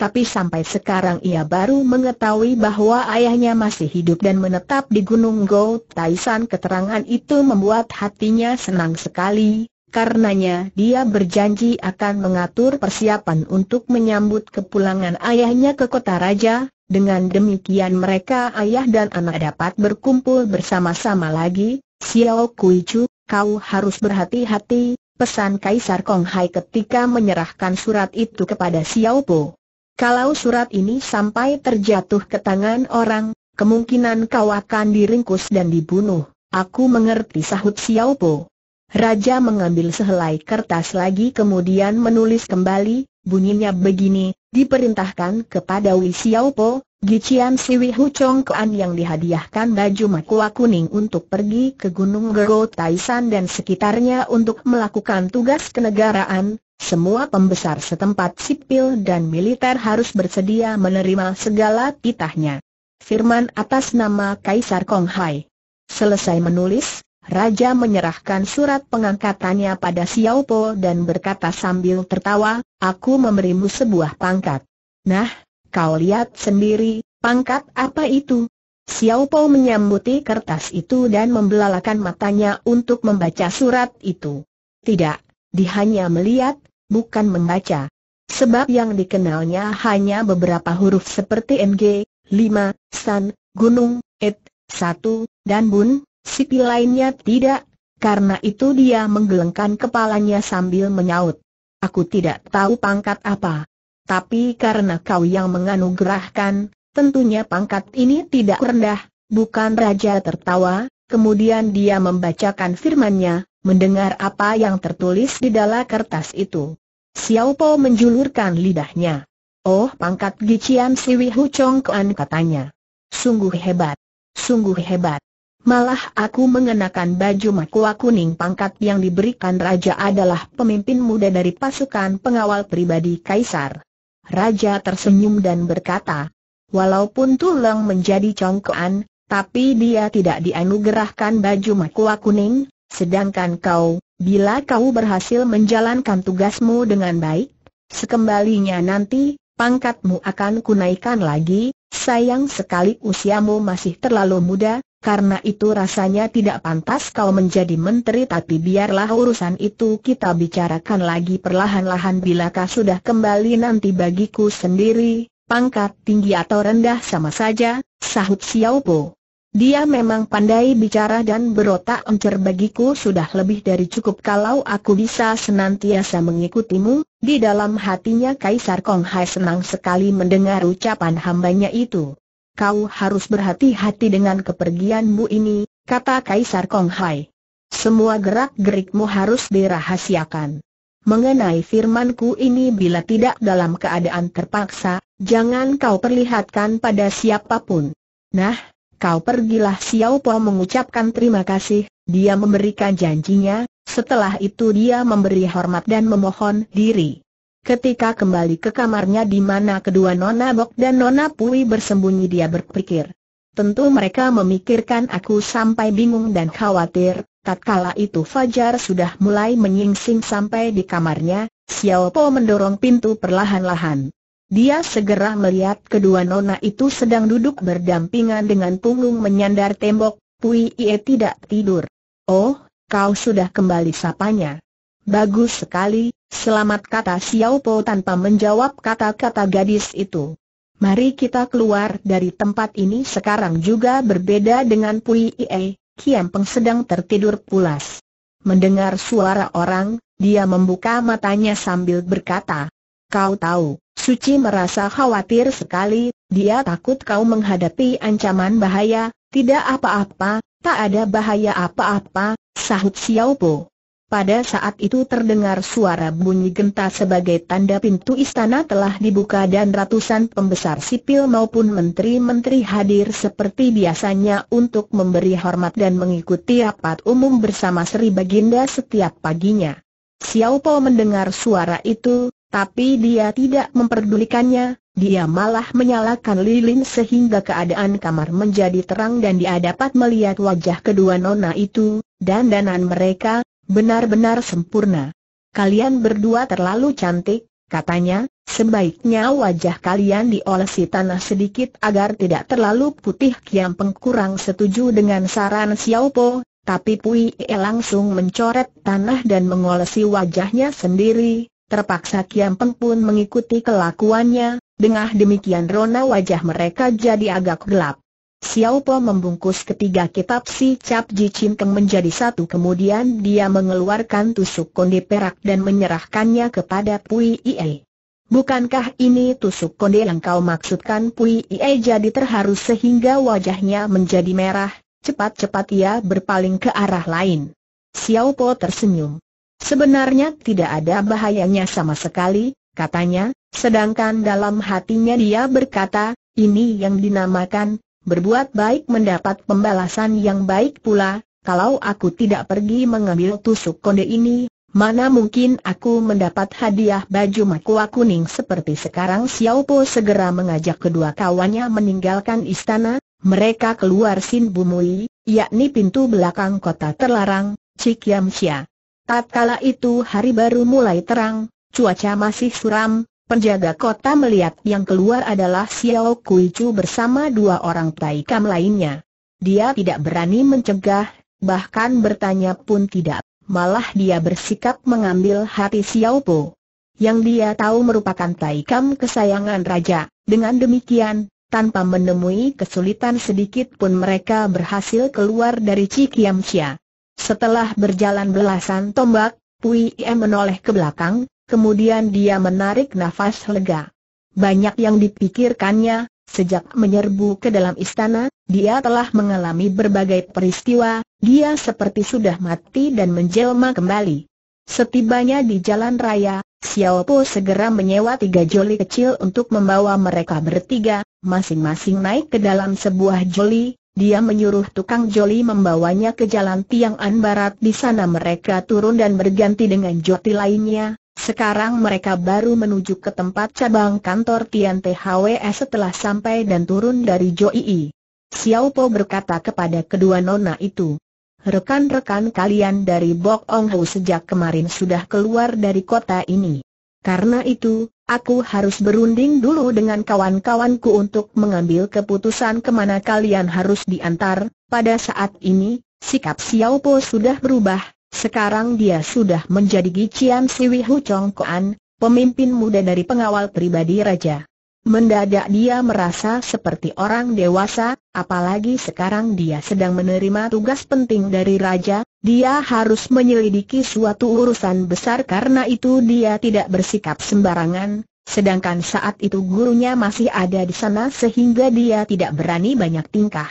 tapi sampai sekarang ia baru mengetahui bahwa ayahnya masih hidup dan menetap di Gunung Go Taisan keterangan itu membuat hatinya senang sekali, Karenanya dia berjanji akan mengatur persiapan untuk menyambut kepulangan ayahnya ke kota raja, dengan demikian mereka ayah dan anak dapat berkumpul bersama-sama lagi, Xiao Kui Chu, kau harus berhati-hati, pesan Kaisar Kong Hai ketika menyerahkan surat itu kepada Xiao Po. Kalau surat ini sampai terjatuh ke tangan orang, kemungkinan kau akan diringkus dan dibunuh. Aku mengerti sahut Xiao Po. Raja mengambil sehelai kertas lagi kemudian menulis kembali, bunyinya begini, diperintahkan kepada Wei Xiaopo, Gician Siwi Huchong Kuan yang dihadiahkan baju makua kuning untuk pergi ke Gunung Gero Taisan dan sekitarnya untuk melakukan tugas kenegaraan, semua pembesar setempat sipil dan militer harus bersedia menerima segala titahnya. Firman atas nama Kaisar Kong Hai. Selesai menulis, Raja menyerahkan surat pengangkatannya pada Xiao Po dan berkata sambil tertawa, aku memberimu sebuah pangkat. Nah, kau lihat sendiri, pangkat apa itu? Xiao Po menyambuti kertas itu dan membelalakan matanya untuk membaca surat itu. Tidak, dia hanya melihat, bukan membaca. Sebab yang dikenalnya hanya beberapa huruf seperti ng, 5, San, Gunung, Et, 1, dan Bun, Sipil lainnya tidak, karena itu dia menggelengkan kepalanya sambil menyaut. Aku tidak tahu pangkat apa. Tapi karena kau yang menganugerahkan, tentunya pangkat ini tidak rendah, bukan raja tertawa, kemudian dia membacakan firmannya, mendengar apa yang tertulis di dalam kertas itu. Xiao Po menjulurkan lidahnya. Oh pangkat Gichian Siwi Hucong Kuan katanya. Sungguh hebat. Sungguh hebat. Malah aku mengenakan baju makua kuning pangkat yang diberikan raja adalah pemimpin muda dari pasukan pengawal pribadi kaisar. Raja tersenyum dan berkata, walaupun tulang menjadi congkoan, tapi dia tidak dianugerahkan baju makua kuning, sedangkan kau, bila kau berhasil menjalankan tugasmu dengan baik, sekembalinya nanti, pangkatmu akan kunaikan lagi, Sayang sekali usiamu masih terlalu muda, karena itu rasanya tidak pantas kau menjadi menteri tapi biarlah urusan itu kita bicarakan lagi perlahan-lahan bila kau sudah kembali nanti bagiku sendiri, pangkat tinggi atau rendah sama saja, sahut Xiao Po. Dia memang pandai bicara dan berotak encer bagiku sudah lebih dari cukup kalau aku bisa senantiasa mengikutimu, di dalam hatinya Kaisar Kong Hai senang sekali mendengar ucapan hambanya itu. Kau harus berhati-hati dengan kepergianmu ini, kata Kaisar Kong Hai. Semua gerak-gerikmu harus dirahasiakan. Mengenai firmanku ini bila tidak dalam keadaan terpaksa, jangan kau perlihatkan pada siapapun. Nah, kau pergilah Xiao Po mengucapkan terima kasih, dia memberikan janjinya, setelah itu dia memberi hormat dan memohon diri. Ketika kembali ke kamarnya di mana kedua Nona Bok dan Nona Pui bersembunyi dia berpikir. Tentu mereka memikirkan aku sampai bingung dan khawatir, tatkala itu Fajar sudah mulai menyingsing sampai di kamarnya, Xiao Po mendorong pintu perlahan-lahan. Dia segera melihat kedua nona itu sedang duduk berdampingan dengan punggung menyandar tembok, Pui Ie tidak tidur. Oh, kau sudah kembali sapanya. Bagus sekali, selamat kata Xiao Po tanpa menjawab kata-kata gadis itu. Mari kita keluar dari tempat ini sekarang juga berbeda dengan Pui Ie, Kiam Peng sedang tertidur pulas. Mendengar suara orang, dia membuka matanya sambil berkata, Kau tahu, Suci merasa khawatir sekali, dia takut kau menghadapi ancaman bahaya, tidak apa-apa, tak ada bahaya apa-apa, sahut Xiao Po. Pada saat itu terdengar suara bunyi genta sebagai tanda pintu istana telah dibuka dan ratusan pembesar sipil maupun menteri-menteri hadir seperti biasanya untuk memberi hormat dan mengikuti rapat umum bersama Sri Baginda setiap paginya. Xiao Po mendengar suara itu, tapi dia tidak memperdulikannya, dia malah menyalakan lilin sehingga keadaan kamar menjadi terang dan dia dapat melihat wajah kedua nona itu, dan danan mereka, benar-benar sempurna. Kalian berdua terlalu cantik, katanya, sebaiknya wajah kalian diolesi tanah sedikit agar tidak terlalu putih Kiam Pengkurang setuju dengan saran Xiaopo, tapi Pui E langsung mencoret tanah dan mengolesi wajahnya sendiri, Terpaksa Peng pun mengikuti kelakuannya, dengan demikian rona wajah mereka jadi agak gelap. Xiao Po membungkus ketiga kitab si Cap Ji Chin Keng menjadi satu kemudian dia mengeluarkan tusuk konde perak dan menyerahkannya kepada Pui Ie. Bukankah ini tusuk konde yang kau maksudkan Pui Ie jadi terharu sehingga wajahnya menjadi merah, cepat-cepat ia berpaling ke arah lain. Xiao Po tersenyum. Sebenarnya tidak ada bahayanya sama sekali, katanya, sedangkan dalam hatinya dia berkata, ini yang dinamakan, berbuat baik mendapat pembalasan yang baik pula, kalau aku tidak pergi mengambil tusuk konde ini, mana mungkin aku mendapat hadiah baju makua kuning seperti sekarang Xiao Po segera mengajak kedua kawannya meninggalkan istana, mereka keluar Sin Bumui, yakni pintu belakang kota terlarang, Cik Xia. Tatkala itu hari baru mulai terang, cuaca masih suram, penjaga kota melihat yang keluar adalah Xiao Kui Chu bersama dua orang taikam lainnya. Dia tidak berani mencegah, bahkan bertanya pun tidak, malah dia bersikap mengambil hati Xiao Po. Yang dia tahu merupakan taikam kesayangan raja, dengan demikian, tanpa menemui kesulitan sedikit pun mereka berhasil keluar dari Cikiamsia. Setelah berjalan belasan tombak, Pui Em menoleh ke belakang, kemudian dia menarik nafas lega. Banyak yang dipikirkannya, sejak menyerbu ke dalam istana, dia telah mengalami berbagai peristiwa, dia seperti sudah mati dan menjelma kembali. Setibanya di jalan raya, Xiao Po segera menyewa tiga joli kecil untuk membawa mereka bertiga, masing-masing naik ke dalam sebuah joli, dia menyuruh tukang joli membawanya ke jalan Tiang An Barat di sana mereka turun dan berganti dengan joti lainnya. Sekarang mereka baru menuju ke tempat cabang kantor Tian THWS setelah sampai dan turun dari Joi. Xiao Po berkata kepada kedua nona itu, Rekan-rekan kalian dari Bok Ong Hu sejak kemarin sudah keluar dari kota ini. Karena itu, aku harus berunding dulu dengan kawan-kawanku untuk mengambil keputusan kemana kalian harus diantar. Pada saat ini, sikap Xiao Po sudah berubah. Sekarang dia sudah menjadi Gician Siwi Hu Chong Koan, pemimpin muda dari pengawal pribadi raja. Mendadak dia merasa seperti orang dewasa, apalagi sekarang dia sedang menerima tugas penting dari Raja, dia harus menyelidiki suatu urusan besar karena itu dia tidak bersikap sembarangan, sedangkan saat itu gurunya masih ada di sana sehingga dia tidak berani banyak tingkah.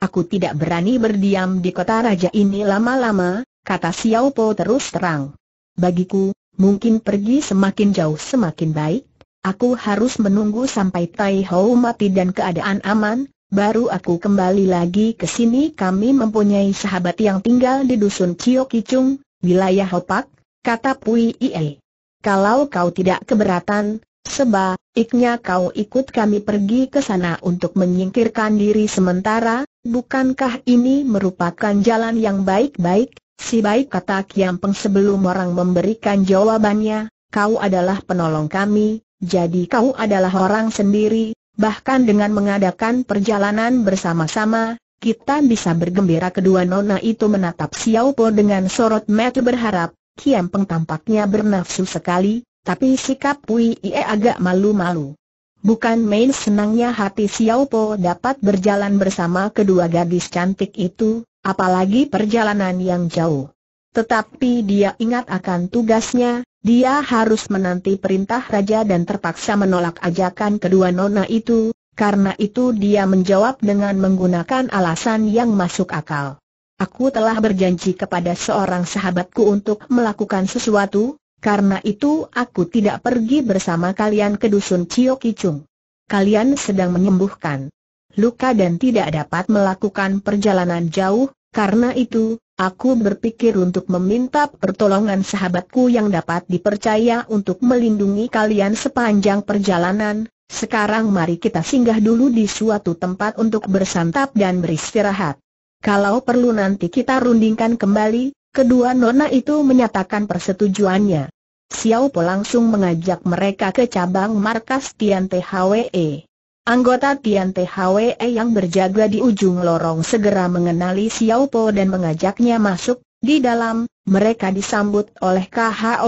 Aku tidak berani berdiam di kota Raja ini lama-lama, kata Xiao Po terus terang. Bagiku, mungkin pergi semakin jauh semakin baik, Aku harus menunggu sampai Tai Hou mati dan keadaan aman, baru aku kembali lagi ke sini. Kami mempunyai sahabat yang tinggal di dusun Cio Kicung, wilayah Hopak, kata Pui Ie. Kalau kau tidak keberatan, sebaiknya kau ikut kami pergi ke sana untuk menyingkirkan diri sementara, bukankah ini merupakan jalan yang baik-baik? Si baik kata Kiampeng sebelum orang memberikan jawabannya, kau adalah penolong kami, jadi kau adalah orang sendiri, bahkan dengan mengadakan perjalanan bersama-sama, kita bisa bergembira kedua nona itu menatap Xiao Po dengan sorot mata berharap, Kiam Peng tampaknya bernafsu sekali, tapi sikap Pui Ie agak malu-malu. Bukan main senangnya hati Xiao Po dapat berjalan bersama kedua gadis cantik itu, apalagi perjalanan yang jauh. Tetapi dia ingat akan tugasnya, dia harus menanti perintah raja dan terpaksa menolak ajakan kedua nona itu, karena itu dia menjawab dengan menggunakan alasan yang masuk akal. Aku telah berjanji kepada seorang sahabatku untuk melakukan sesuatu, karena itu aku tidak pergi bersama kalian ke dusun Cio Kicung. Kalian sedang menyembuhkan luka dan tidak dapat melakukan perjalanan jauh, karena itu, aku berpikir untuk meminta pertolongan sahabatku yang dapat dipercaya untuk melindungi kalian sepanjang perjalanan. Sekarang mari kita singgah dulu di suatu tempat untuk bersantap dan beristirahat. Kalau perlu nanti kita rundingkan kembali, kedua nona itu menyatakan persetujuannya. Xiao Po langsung mengajak mereka ke cabang markas Tian THWE. Anggota Tian THWE yang berjaga di ujung lorong segera mengenali Xiao Po dan mengajaknya masuk. Di dalam, mereka disambut oleh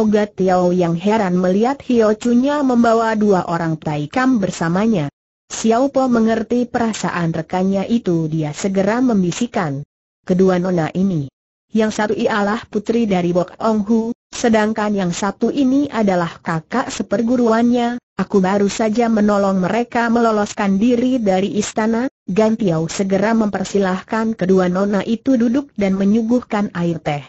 Ogat Tiao yang heran melihat Hio Chunya membawa dua orang Taikam bersamanya. Xiao Po mengerti perasaan rekannya itu dia segera membisikkan. Kedua nona ini. Yang satu ialah putri dari Bok Ong Hu, sedangkan yang satu ini adalah kakak seperguruannya, Aku baru saja menolong mereka meloloskan diri dari istana, Gan segera mempersilahkan kedua nona itu duduk dan menyuguhkan air teh.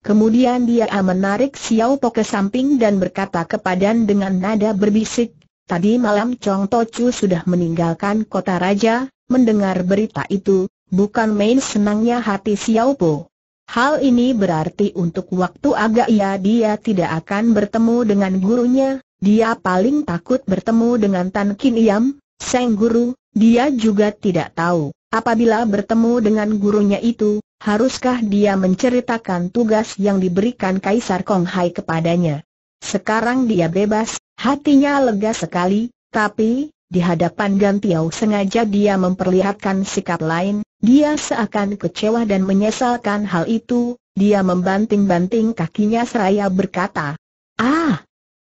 Kemudian dia menarik Xiao Po ke samping dan berkata kepada dengan nada berbisik, Tadi malam Chong Tochu sudah meninggalkan kota raja, mendengar berita itu, bukan main senangnya hati Xiao Po. Hal ini berarti untuk waktu agak ya dia tidak akan bertemu dengan gurunya, dia paling takut bertemu dengan Tan Kin Iam, Seng Guru, dia juga tidak tahu, apabila bertemu dengan gurunya itu, haruskah dia menceritakan tugas yang diberikan Kaisar Kong Hai kepadanya. Sekarang dia bebas, hatinya lega sekali, tapi, di hadapan Gan Tiau sengaja dia memperlihatkan sikap lain, dia seakan kecewa dan menyesalkan hal itu, dia membanting-banting kakinya seraya berkata, Ah,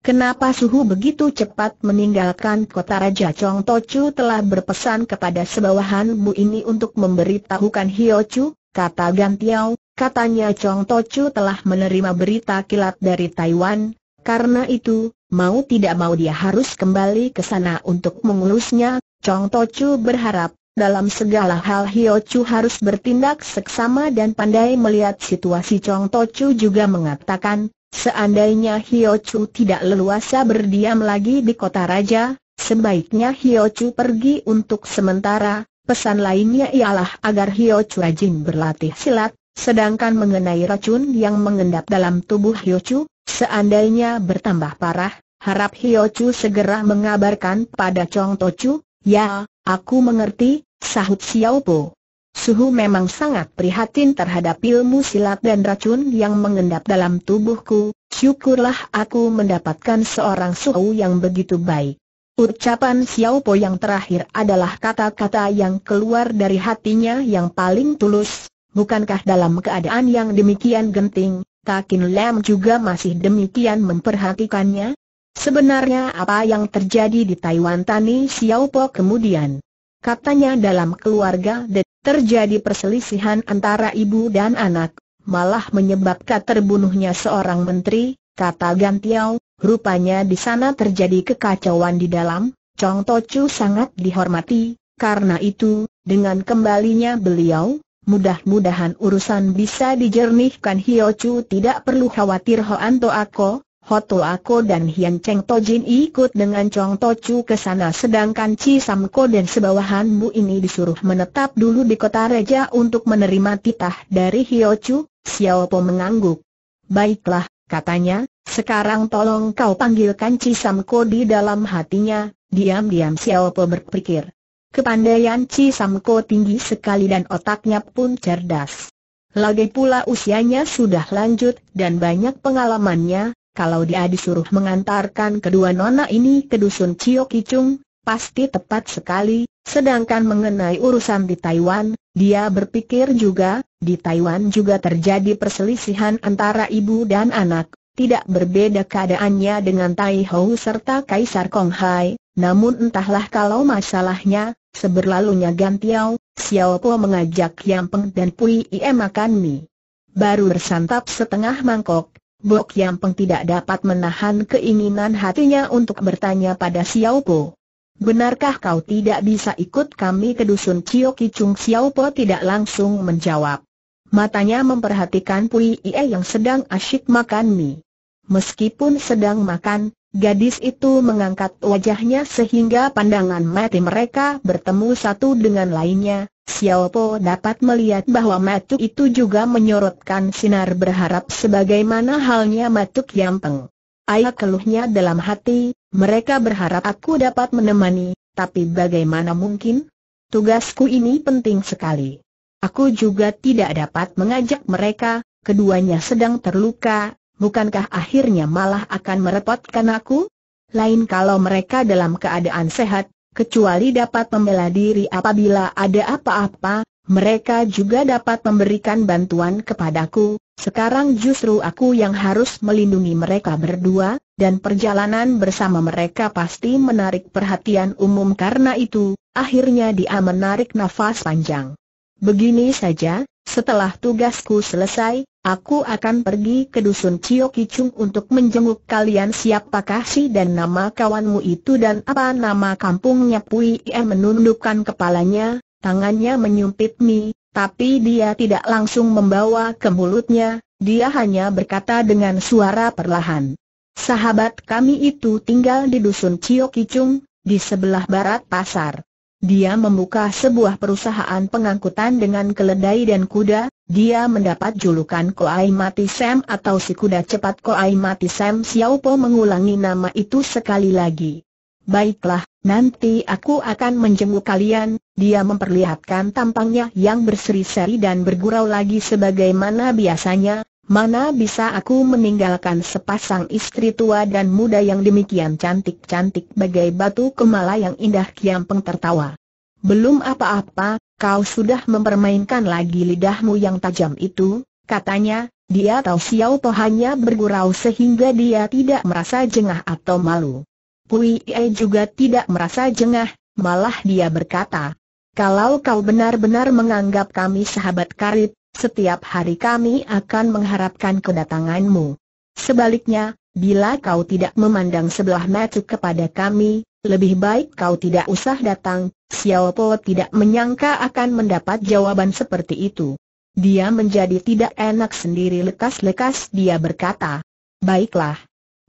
Kenapa suhu begitu cepat meninggalkan kota Raja Chong Tochu telah berpesan kepada sebawahan Bu ini untuk memberitahukan Hio Chu, kata Gan Tiao, katanya Chong Tochu telah menerima berita kilat dari Taiwan, karena itu, mau tidak mau dia harus kembali ke sana untuk mengurusnya, Chong Tochu berharap, dalam segala hal Hio Chu harus bertindak seksama dan pandai melihat situasi Chong Tochu juga mengatakan, Seandainya Hio Chu tidak leluasa berdiam lagi di kota raja, sebaiknya Hio Chu pergi untuk sementara. Pesan lainnya ialah agar Hio Chu rajin berlatih silat, sedangkan mengenai racun yang mengendap dalam tubuh Hio Chu, seandainya bertambah parah, harap Hio Chu segera mengabarkan pada Chong To Chu, ya, aku mengerti, sahut Xiao Po. Suhu memang sangat prihatin terhadap ilmu silat dan racun yang mengendap dalam tubuhku, syukurlah aku mendapatkan seorang Suhu yang begitu baik. Ucapan Xiao Po yang terakhir adalah kata-kata yang keluar dari hatinya yang paling tulus, bukankah dalam keadaan yang demikian genting, Takin Lam juga masih demikian memperhatikannya? Sebenarnya apa yang terjadi di Taiwan Tani Xiao Po kemudian? Katanya dalam keluarga The terjadi perselisihan antara ibu dan anak, malah menyebabkan terbunuhnya seorang menteri, kata Gantiao. rupanya di sana terjadi kekacauan di dalam, Chong Tochu sangat dihormati, karena itu, dengan kembalinya beliau, mudah-mudahan urusan bisa dijernihkan Hio Chu tidak perlu khawatir Hoan Toako, Hotu Ako dan Hian Cheng Tojin ikut dengan Chong Tochu ke sana sedangkan Chi Samko dan bu ini disuruh menetap dulu di kota Reja untuk menerima titah dari Hiochu, Xiao Po mengangguk. Baiklah, katanya, sekarang tolong kau panggilkan Chi Samko di dalam hatinya, diam-diam Xiao Po berpikir. Kepandaian Chi Samko tinggi sekali dan otaknya pun cerdas. Lagi pula usianya sudah lanjut dan banyak pengalamannya, kalau dia disuruh mengantarkan kedua nona ini ke dusun Cio Kicung, pasti tepat sekali, sedangkan mengenai urusan di Taiwan, dia berpikir juga, di Taiwan juga terjadi perselisihan antara ibu dan anak, tidak berbeda keadaannya dengan Tai Hou serta Kaisar Kong Hai, namun entahlah kalau masalahnya, seberlalunya Gantiao, Xiao Po mengajak Yang Peng dan Pui Ie makan mie. Baru bersantap setengah mangkok, Bok yang peng tidak dapat menahan keinginan hatinya untuk bertanya pada Xiao Po. Benarkah kau tidak bisa ikut kami ke dusun Cio Kicung Xiao Po tidak langsung menjawab. Matanya memperhatikan Pui Ie yang sedang asyik makan mie. Meskipun sedang makan, gadis itu mengangkat wajahnya sehingga pandangan mati mereka bertemu satu dengan lainnya, Xiaopo dapat melihat bahwa matuk itu juga menyorotkan sinar berharap sebagaimana halnya matuk yang peng. Ayah keluhnya dalam hati, mereka berharap aku dapat menemani, tapi bagaimana mungkin? Tugasku ini penting sekali. Aku juga tidak dapat mengajak mereka, keduanya sedang terluka, bukankah akhirnya malah akan merepotkan aku? Lain kalau mereka dalam keadaan sehat, Kecuali dapat membela diri apabila ada apa-apa, mereka juga dapat memberikan bantuan kepadaku, sekarang justru aku yang harus melindungi mereka berdua, dan perjalanan bersama mereka pasti menarik perhatian umum karena itu, akhirnya dia menarik nafas panjang. Begini saja, setelah tugasku selesai, aku akan pergi ke dusun Cio Kicung untuk menjenguk kalian siapakah si dan nama kawanmu itu dan apa nama kampungnya Pui Ie menundukkan kepalanya, tangannya menyumpit mi, tapi dia tidak langsung membawa ke mulutnya, dia hanya berkata dengan suara perlahan. Sahabat kami itu tinggal di dusun Cio Kicung, di sebelah barat pasar. Dia membuka sebuah perusahaan pengangkutan dengan keledai dan kuda, dia mendapat julukan Koai Mati Sam atau si kuda cepat Koai Mati Sam Xiao Po mengulangi nama itu sekali lagi. Baiklah, nanti aku akan menjenguk kalian, dia memperlihatkan tampangnya yang berseri-seri dan bergurau lagi sebagaimana biasanya, Mana bisa aku meninggalkan sepasang istri tua dan muda yang demikian cantik-cantik bagai batu kemala yang indah Kiampeng tertawa. Belum apa-apa, kau sudah mempermainkan lagi lidahmu yang tajam itu, katanya, dia tahu Xiao Po hanya bergurau sehingga dia tidak merasa jengah atau malu. Pui E juga tidak merasa jengah, malah dia berkata, kalau kau benar-benar menganggap kami sahabat karib, setiap hari kami akan mengharapkan kedatanganmu. Sebaliknya, bila kau tidak memandang sebelah mata kepada kami, lebih baik kau tidak usah datang. Xiao Po tidak menyangka akan mendapat jawaban seperti itu. Dia menjadi tidak enak sendiri lekas-lekas dia berkata, Baiklah.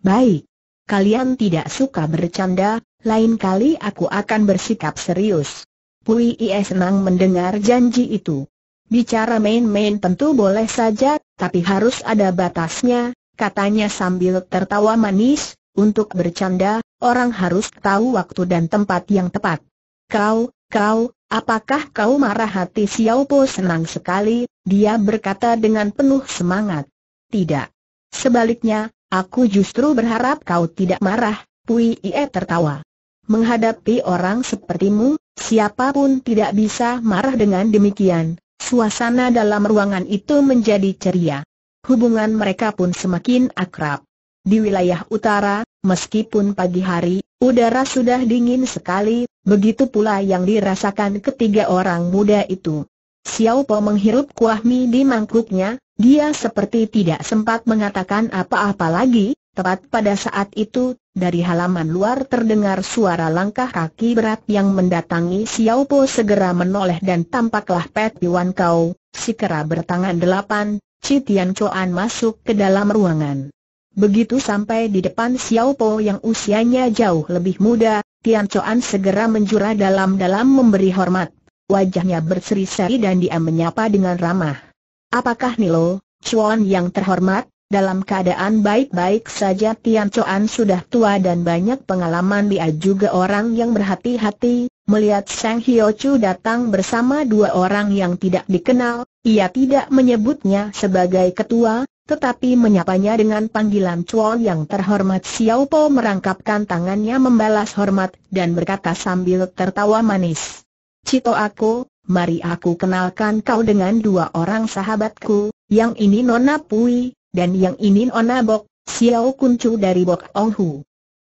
Baik. Kalian tidak suka bercanda, lain kali aku akan bersikap serius. Pui Ie senang mendengar janji itu. Bicara main-main tentu boleh saja, tapi harus ada batasnya, katanya sambil tertawa manis, untuk bercanda, orang harus tahu waktu dan tempat yang tepat. Kau, kau, apakah kau marah hati Xiao Po senang sekali, dia berkata dengan penuh semangat. Tidak. Sebaliknya, aku justru berharap kau tidak marah, Pui Ie tertawa. Menghadapi orang sepertimu, siapapun tidak bisa marah dengan demikian, Suasana dalam ruangan itu menjadi ceria. Hubungan mereka pun semakin akrab. Di wilayah utara, meskipun pagi hari, udara sudah dingin sekali, begitu pula yang dirasakan ketiga orang muda itu. Xiao Po menghirup kuah mie di mangkuknya, dia seperti tidak sempat mengatakan apa-apa lagi, Tepat pada saat itu, dari halaman luar terdengar suara langkah kaki berat yang mendatangi Xiao Po segera menoleh dan tampaklah Pet Yuan Kau, si kera bertangan delapan, Citian Chuan masuk ke dalam ruangan. Begitu sampai di depan Xiao Po yang usianya jauh lebih muda, Tian Chuan segera menjura dalam-dalam memberi hormat. Wajahnya berseri-seri dan dia menyapa dengan ramah. Apakah Nilo, Chuan yang terhormat? Dalam keadaan baik-baik saja Tian Chuan sudah tua dan banyak pengalaman dia juga orang yang berhati-hati, melihat Sang Hyo Chu datang bersama dua orang yang tidak dikenal, ia tidak menyebutnya sebagai ketua, tetapi menyapanya dengan panggilan Chuan yang terhormat Xiao Po merangkapkan tangannya membalas hormat dan berkata sambil tertawa manis. Cito aku, mari aku kenalkan kau dengan dua orang sahabatku, yang ini Nona Pui, dan yang ini Nona Bok, Xiao Kuncu dari Bok Ong Hu.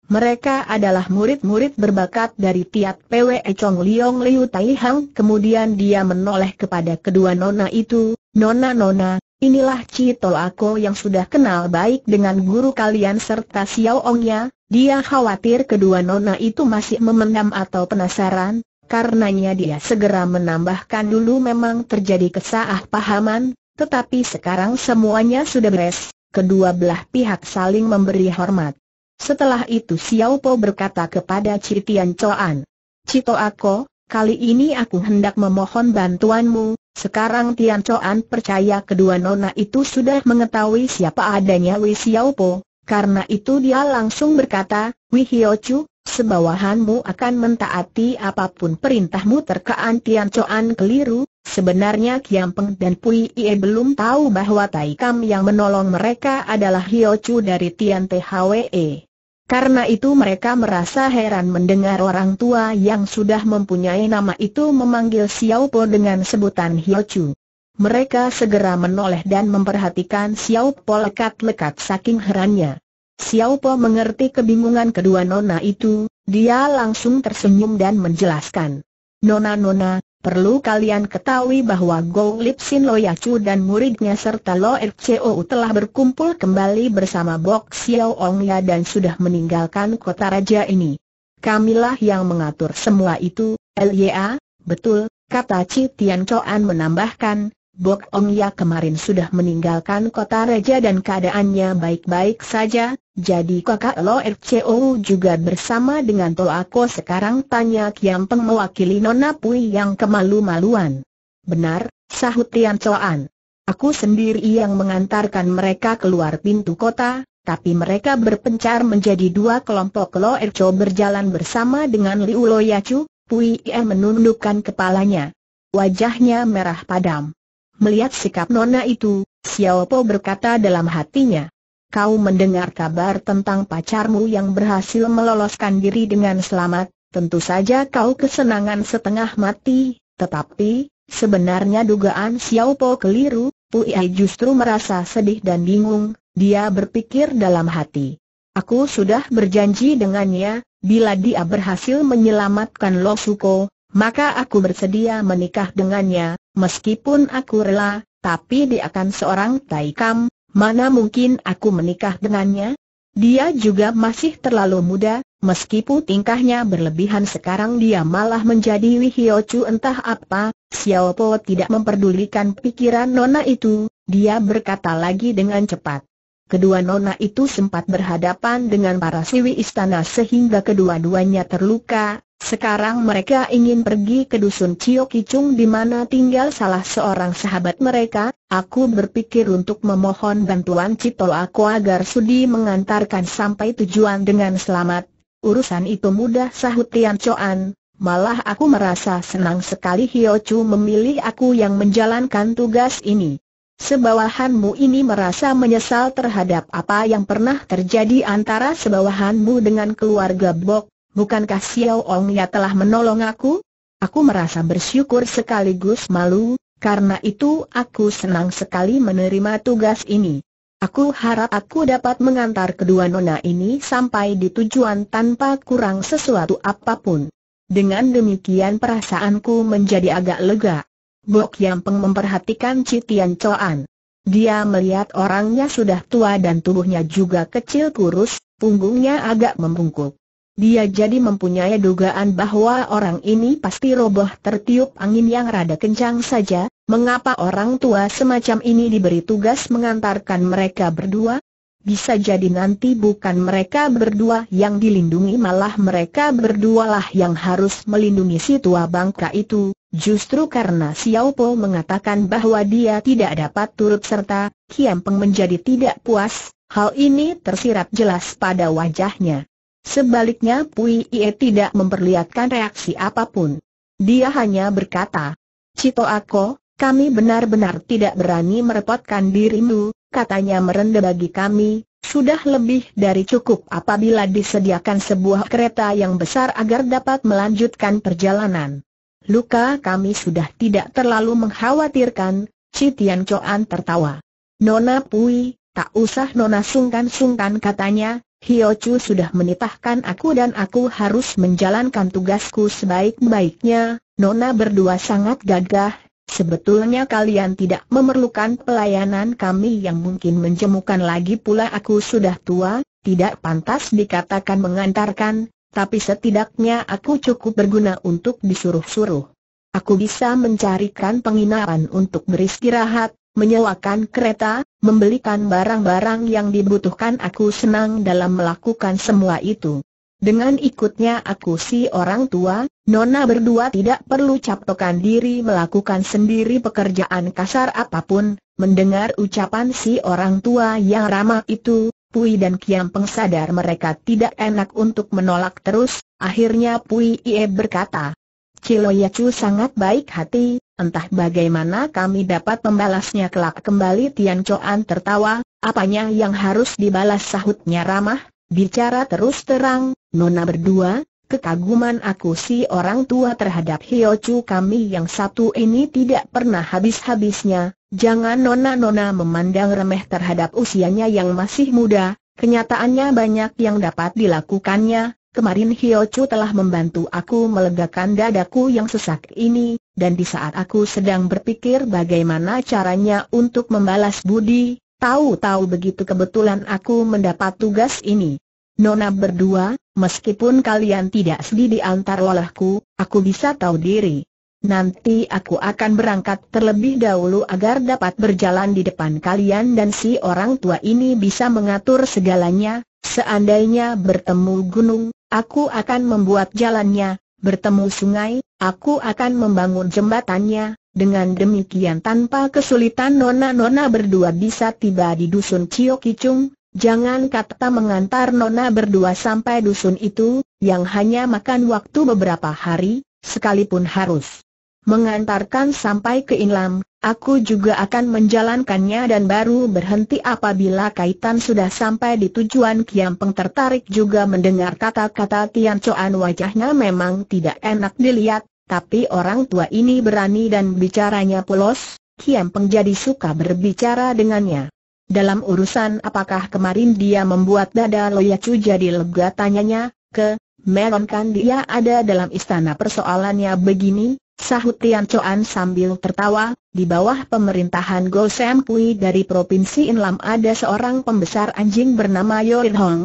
Mereka adalah murid-murid berbakat dari Tiat Pwe Chong Liong Liu Tai Hang. Kemudian dia menoleh kepada kedua nona itu, Nona-nona, inilah Cito Ako yang sudah kenal baik dengan guru kalian serta Xiao Ongnya. Dia khawatir kedua nona itu masih memendam atau penasaran, karenanya dia segera menambahkan dulu memang terjadi kesalahpahaman. Tetapi sekarang semuanya sudah beres, kedua belah pihak saling memberi hormat. Setelah itu Xiao Po berkata kepada Citian Coan, Cito Ako, kali ini aku hendak memohon bantuanmu, sekarang Tian Coan percaya kedua nona itu sudah mengetahui siapa adanya Wei Xiao Po, karena itu dia langsung berkata, Wei Hio Chu, sebawahanmu akan mentaati apapun perintahmu terkaan Tian Coan keliru, Sebenarnya Kiampeng dan Pui Ie belum tahu bahwa Tai Kam yang menolong mereka adalah Hio Chu dari Tian THWE. Karena itu mereka merasa heran mendengar orang tua yang sudah mempunyai nama itu memanggil Xiao Po dengan sebutan Hio Chu. Mereka segera menoleh dan memperhatikan Xiao Po lekat-lekat saking herannya. Xiao Po mengerti kebingungan kedua nona itu, dia langsung tersenyum dan menjelaskan. Nona-nona, Perlu kalian ketahui bahwa Gou Lip Sin Ya Chu dan muridnya serta Lo er U telah berkumpul kembali bersama Bok Xiao Ong Ya dan sudah meninggalkan kota raja ini. Kamilah yang mengatur semua itu, Lya, betul, kata Chi Tian Choan menambahkan, Bok Ya kemarin sudah meninggalkan kota raja dan keadaannya baik-baik saja, jadi kakak Lo RCO juga bersama dengan Toako sekarang tanya Kiam Peng mewakili Nona Pui yang kemalu-maluan. Benar, sahut Tian Coan. Aku sendiri yang mengantarkan mereka keluar pintu kota, tapi mereka berpencar menjadi dua kelompok Lo RCO berjalan bersama dengan Liu Lo Yacu, Pui Ie menundukkan kepalanya. Wajahnya merah padam. Melihat sikap Nona itu, Xiao Po berkata dalam hatinya, kau mendengar kabar tentang pacarmu yang berhasil meloloskan diri dengan selamat, tentu saja kau kesenangan setengah mati, tetapi, sebenarnya dugaan Xiao Po keliru, Pu Ai justru merasa sedih dan bingung, dia berpikir dalam hati. Aku sudah berjanji dengannya, bila dia berhasil menyelamatkan Lo Suko, maka aku bersedia menikah dengannya, meskipun aku rela, tapi dia akan seorang taikam, Mana mungkin aku menikah dengannya? Dia juga masih terlalu muda, meskipun tingkahnya berlebihan sekarang dia malah menjadi Wihiocu entah apa, Xiao Po tidak memperdulikan pikiran nona itu, dia berkata lagi dengan cepat. Kedua nona itu sempat berhadapan dengan para siwi istana sehingga kedua-duanya terluka, sekarang mereka ingin pergi ke dusun Cio Kicung di mana tinggal salah seorang sahabat mereka. Aku berpikir untuk memohon bantuan Cito aku agar Sudi mengantarkan sampai tujuan dengan selamat. Urusan itu mudah sahut Tian Choan. Malah aku merasa senang sekali Hio Chu memilih aku yang menjalankan tugas ini. Sebawahanmu ini merasa menyesal terhadap apa yang pernah terjadi antara sebawahanmu dengan keluarga Bok bukankah Xiao ya telah menolong aku? Aku merasa bersyukur sekaligus malu, karena itu aku senang sekali menerima tugas ini. Aku harap aku dapat mengantar kedua nona ini sampai di tujuan tanpa kurang sesuatu apapun. Dengan demikian perasaanku menjadi agak lega. Bok Peng memperhatikan Citian Coan. Dia melihat orangnya sudah tua dan tubuhnya juga kecil kurus, punggungnya agak membungkuk. Dia jadi mempunyai dugaan bahwa orang ini pasti roboh tertiup angin yang rada kencang saja, mengapa orang tua semacam ini diberi tugas mengantarkan mereka berdua? Bisa jadi nanti bukan mereka berdua yang dilindungi malah mereka berdualah yang harus melindungi si tua bangka itu, justru karena Xiao Po mengatakan bahwa dia tidak dapat turut serta, Kiam Peng menjadi tidak puas, hal ini tersirat jelas pada wajahnya. Sebaliknya Pui Ie tidak memperlihatkan reaksi apapun. Dia hanya berkata, Cito Ako, kami benar-benar tidak berani merepotkan dirimu, katanya merendah bagi kami, sudah lebih dari cukup apabila disediakan sebuah kereta yang besar agar dapat melanjutkan perjalanan. Luka kami sudah tidak terlalu mengkhawatirkan, Citian Coan tertawa. Nona Pui, tak usah Nona sungkan-sungkan katanya, Hiochu sudah menitahkan aku dan aku harus menjalankan tugasku sebaik-baiknya, Nona berdua sangat gagah, sebetulnya kalian tidak memerlukan pelayanan kami yang mungkin menjemukan lagi pula aku sudah tua, tidak pantas dikatakan mengantarkan, tapi setidaknya aku cukup berguna untuk disuruh-suruh. Aku bisa mencarikan penginapan untuk beristirahat, menyewakan kereta, membelikan barang-barang yang dibutuhkan aku senang dalam melakukan semua itu. Dengan ikutnya aku si orang tua, Nona berdua tidak perlu capokan diri melakukan sendiri pekerjaan kasar apapun, mendengar ucapan si orang tua yang ramah itu, Pui dan Kiam Peng mereka tidak enak untuk menolak terus, akhirnya Pui Ie berkata, Ciloyacu sangat baik hati, Entah bagaimana kami dapat membalasnya kelak kembali Tian Chuan tertawa, apanya yang harus dibalas sahutnya ramah, bicara terus terang, Nona berdua, kekaguman aku si orang tua terhadap Hio Chu kami yang satu ini tidak pernah habis-habisnya, jangan Nona-Nona memandang remeh terhadap usianya yang masih muda, kenyataannya banyak yang dapat dilakukannya, Kemarin Hio Chu telah membantu aku melegakan dadaku yang sesak ini, dan di saat aku sedang berpikir bagaimana caranya untuk membalas budi, tahu-tahu begitu kebetulan aku mendapat tugas ini. Nona berdua, meskipun kalian tidak sedih di antar lolahku, aku bisa tahu diri. Nanti aku akan berangkat terlebih dahulu agar dapat berjalan di depan kalian dan si orang tua ini bisa mengatur segalanya, seandainya bertemu gunung, aku akan membuat jalannya, bertemu sungai, Aku akan membangun jembatannya, dengan demikian tanpa kesulitan nona-nona berdua bisa tiba di dusun Cio Kicung, jangan kata mengantar nona berdua sampai dusun itu, yang hanya makan waktu beberapa hari, sekalipun harus mengantarkan sampai ke Inlam, aku juga akan menjalankannya dan baru berhenti apabila kaitan sudah sampai di tujuan peng tertarik juga mendengar kata-kata Tian Chuan wajahnya memang tidak enak dilihat, tapi orang tua ini berani dan bicaranya polos, peng jadi suka berbicara dengannya. Dalam urusan apakah kemarin dia membuat dada Loyacu jadi lega tanyanya, ke, melonkan dia ada dalam istana persoalannya begini, Sahut Tian Chuan sambil tertawa, di bawah pemerintahan Go Sam Pui dari Provinsi Inlam ada seorang pembesar anjing bernama Yorin Hong.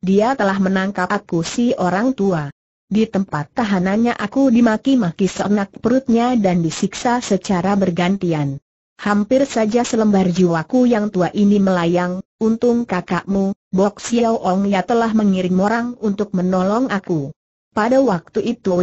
Dia telah menangkap aku si orang tua. Di tempat tahanannya aku dimaki-maki seenak perutnya dan disiksa secara bergantian. Hampir saja selembar jiwaku yang tua ini melayang, untung kakakmu, Bok Xiao Ong ya telah mengirim orang untuk menolong aku. Pada waktu itu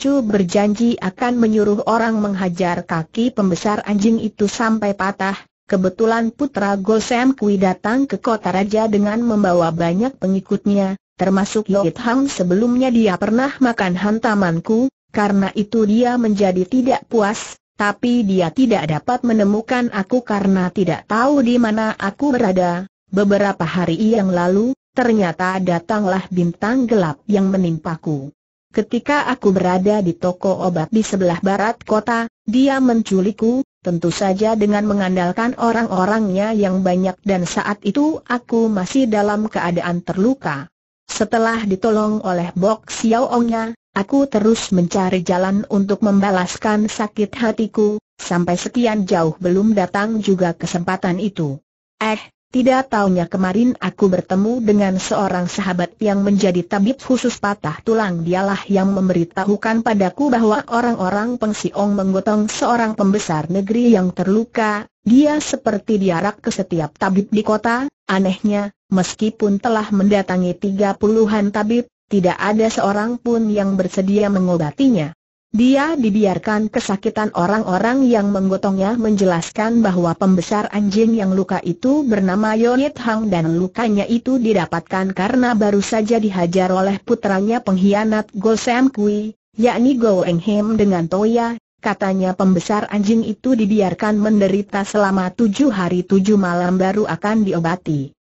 Chu berjanji akan menyuruh orang menghajar kaki pembesar anjing itu sampai patah. Kebetulan putra Gosem Kui datang ke kota raja dengan membawa banyak pengikutnya, termasuk Yohit Hang sebelumnya dia pernah makan hantamanku, karena itu dia menjadi tidak puas, tapi dia tidak dapat menemukan aku karena tidak tahu di mana aku berada. Beberapa hari yang lalu, ternyata datanglah bintang gelap yang menimpaku. Ketika aku berada di toko obat di sebelah barat kota, dia menculikku, tentu saja dengan mengandalkan orang-orangnya yang banyak dan saat itu aku masih dalam keadaan terluka. Setelah ditolong oleh Bok Xiaoongnya, aku terus mencari jalan untuk membalaskan sakit hatiku, sampai sekian jauh belum datang juga kesempatan itu. Eh, tidak tahunya kemarin aku bertemu dengan seorang sahabat yang menjadi tabib khusus patah tulang dialah yang memberitahukan padaku bahwa orang-orang pengsiong menggotong seorang pembesar negeri yang terluka, dia seperti diarak ke setiap tabib di kota, anehnya, meskipun telah mendatangi tiga puluhan tabib, tidak ada seorang pun yang bersedia mengobatinya. Dia dibiarkan kesakitan orang-orang yang menggotongnya menjelaskan bahwa pembesar anjing yang luka itu bernama Yonit Hang dan lukanya itu didapatkan karena baru saja dihajar oleh putranya pengkhianat Go Sam Kui, yakni Go Eng Him dengan Toya, katanya pembesar anjing itu dibiarkan menderita selama tujuh hari tujuh malam baru akan diobati.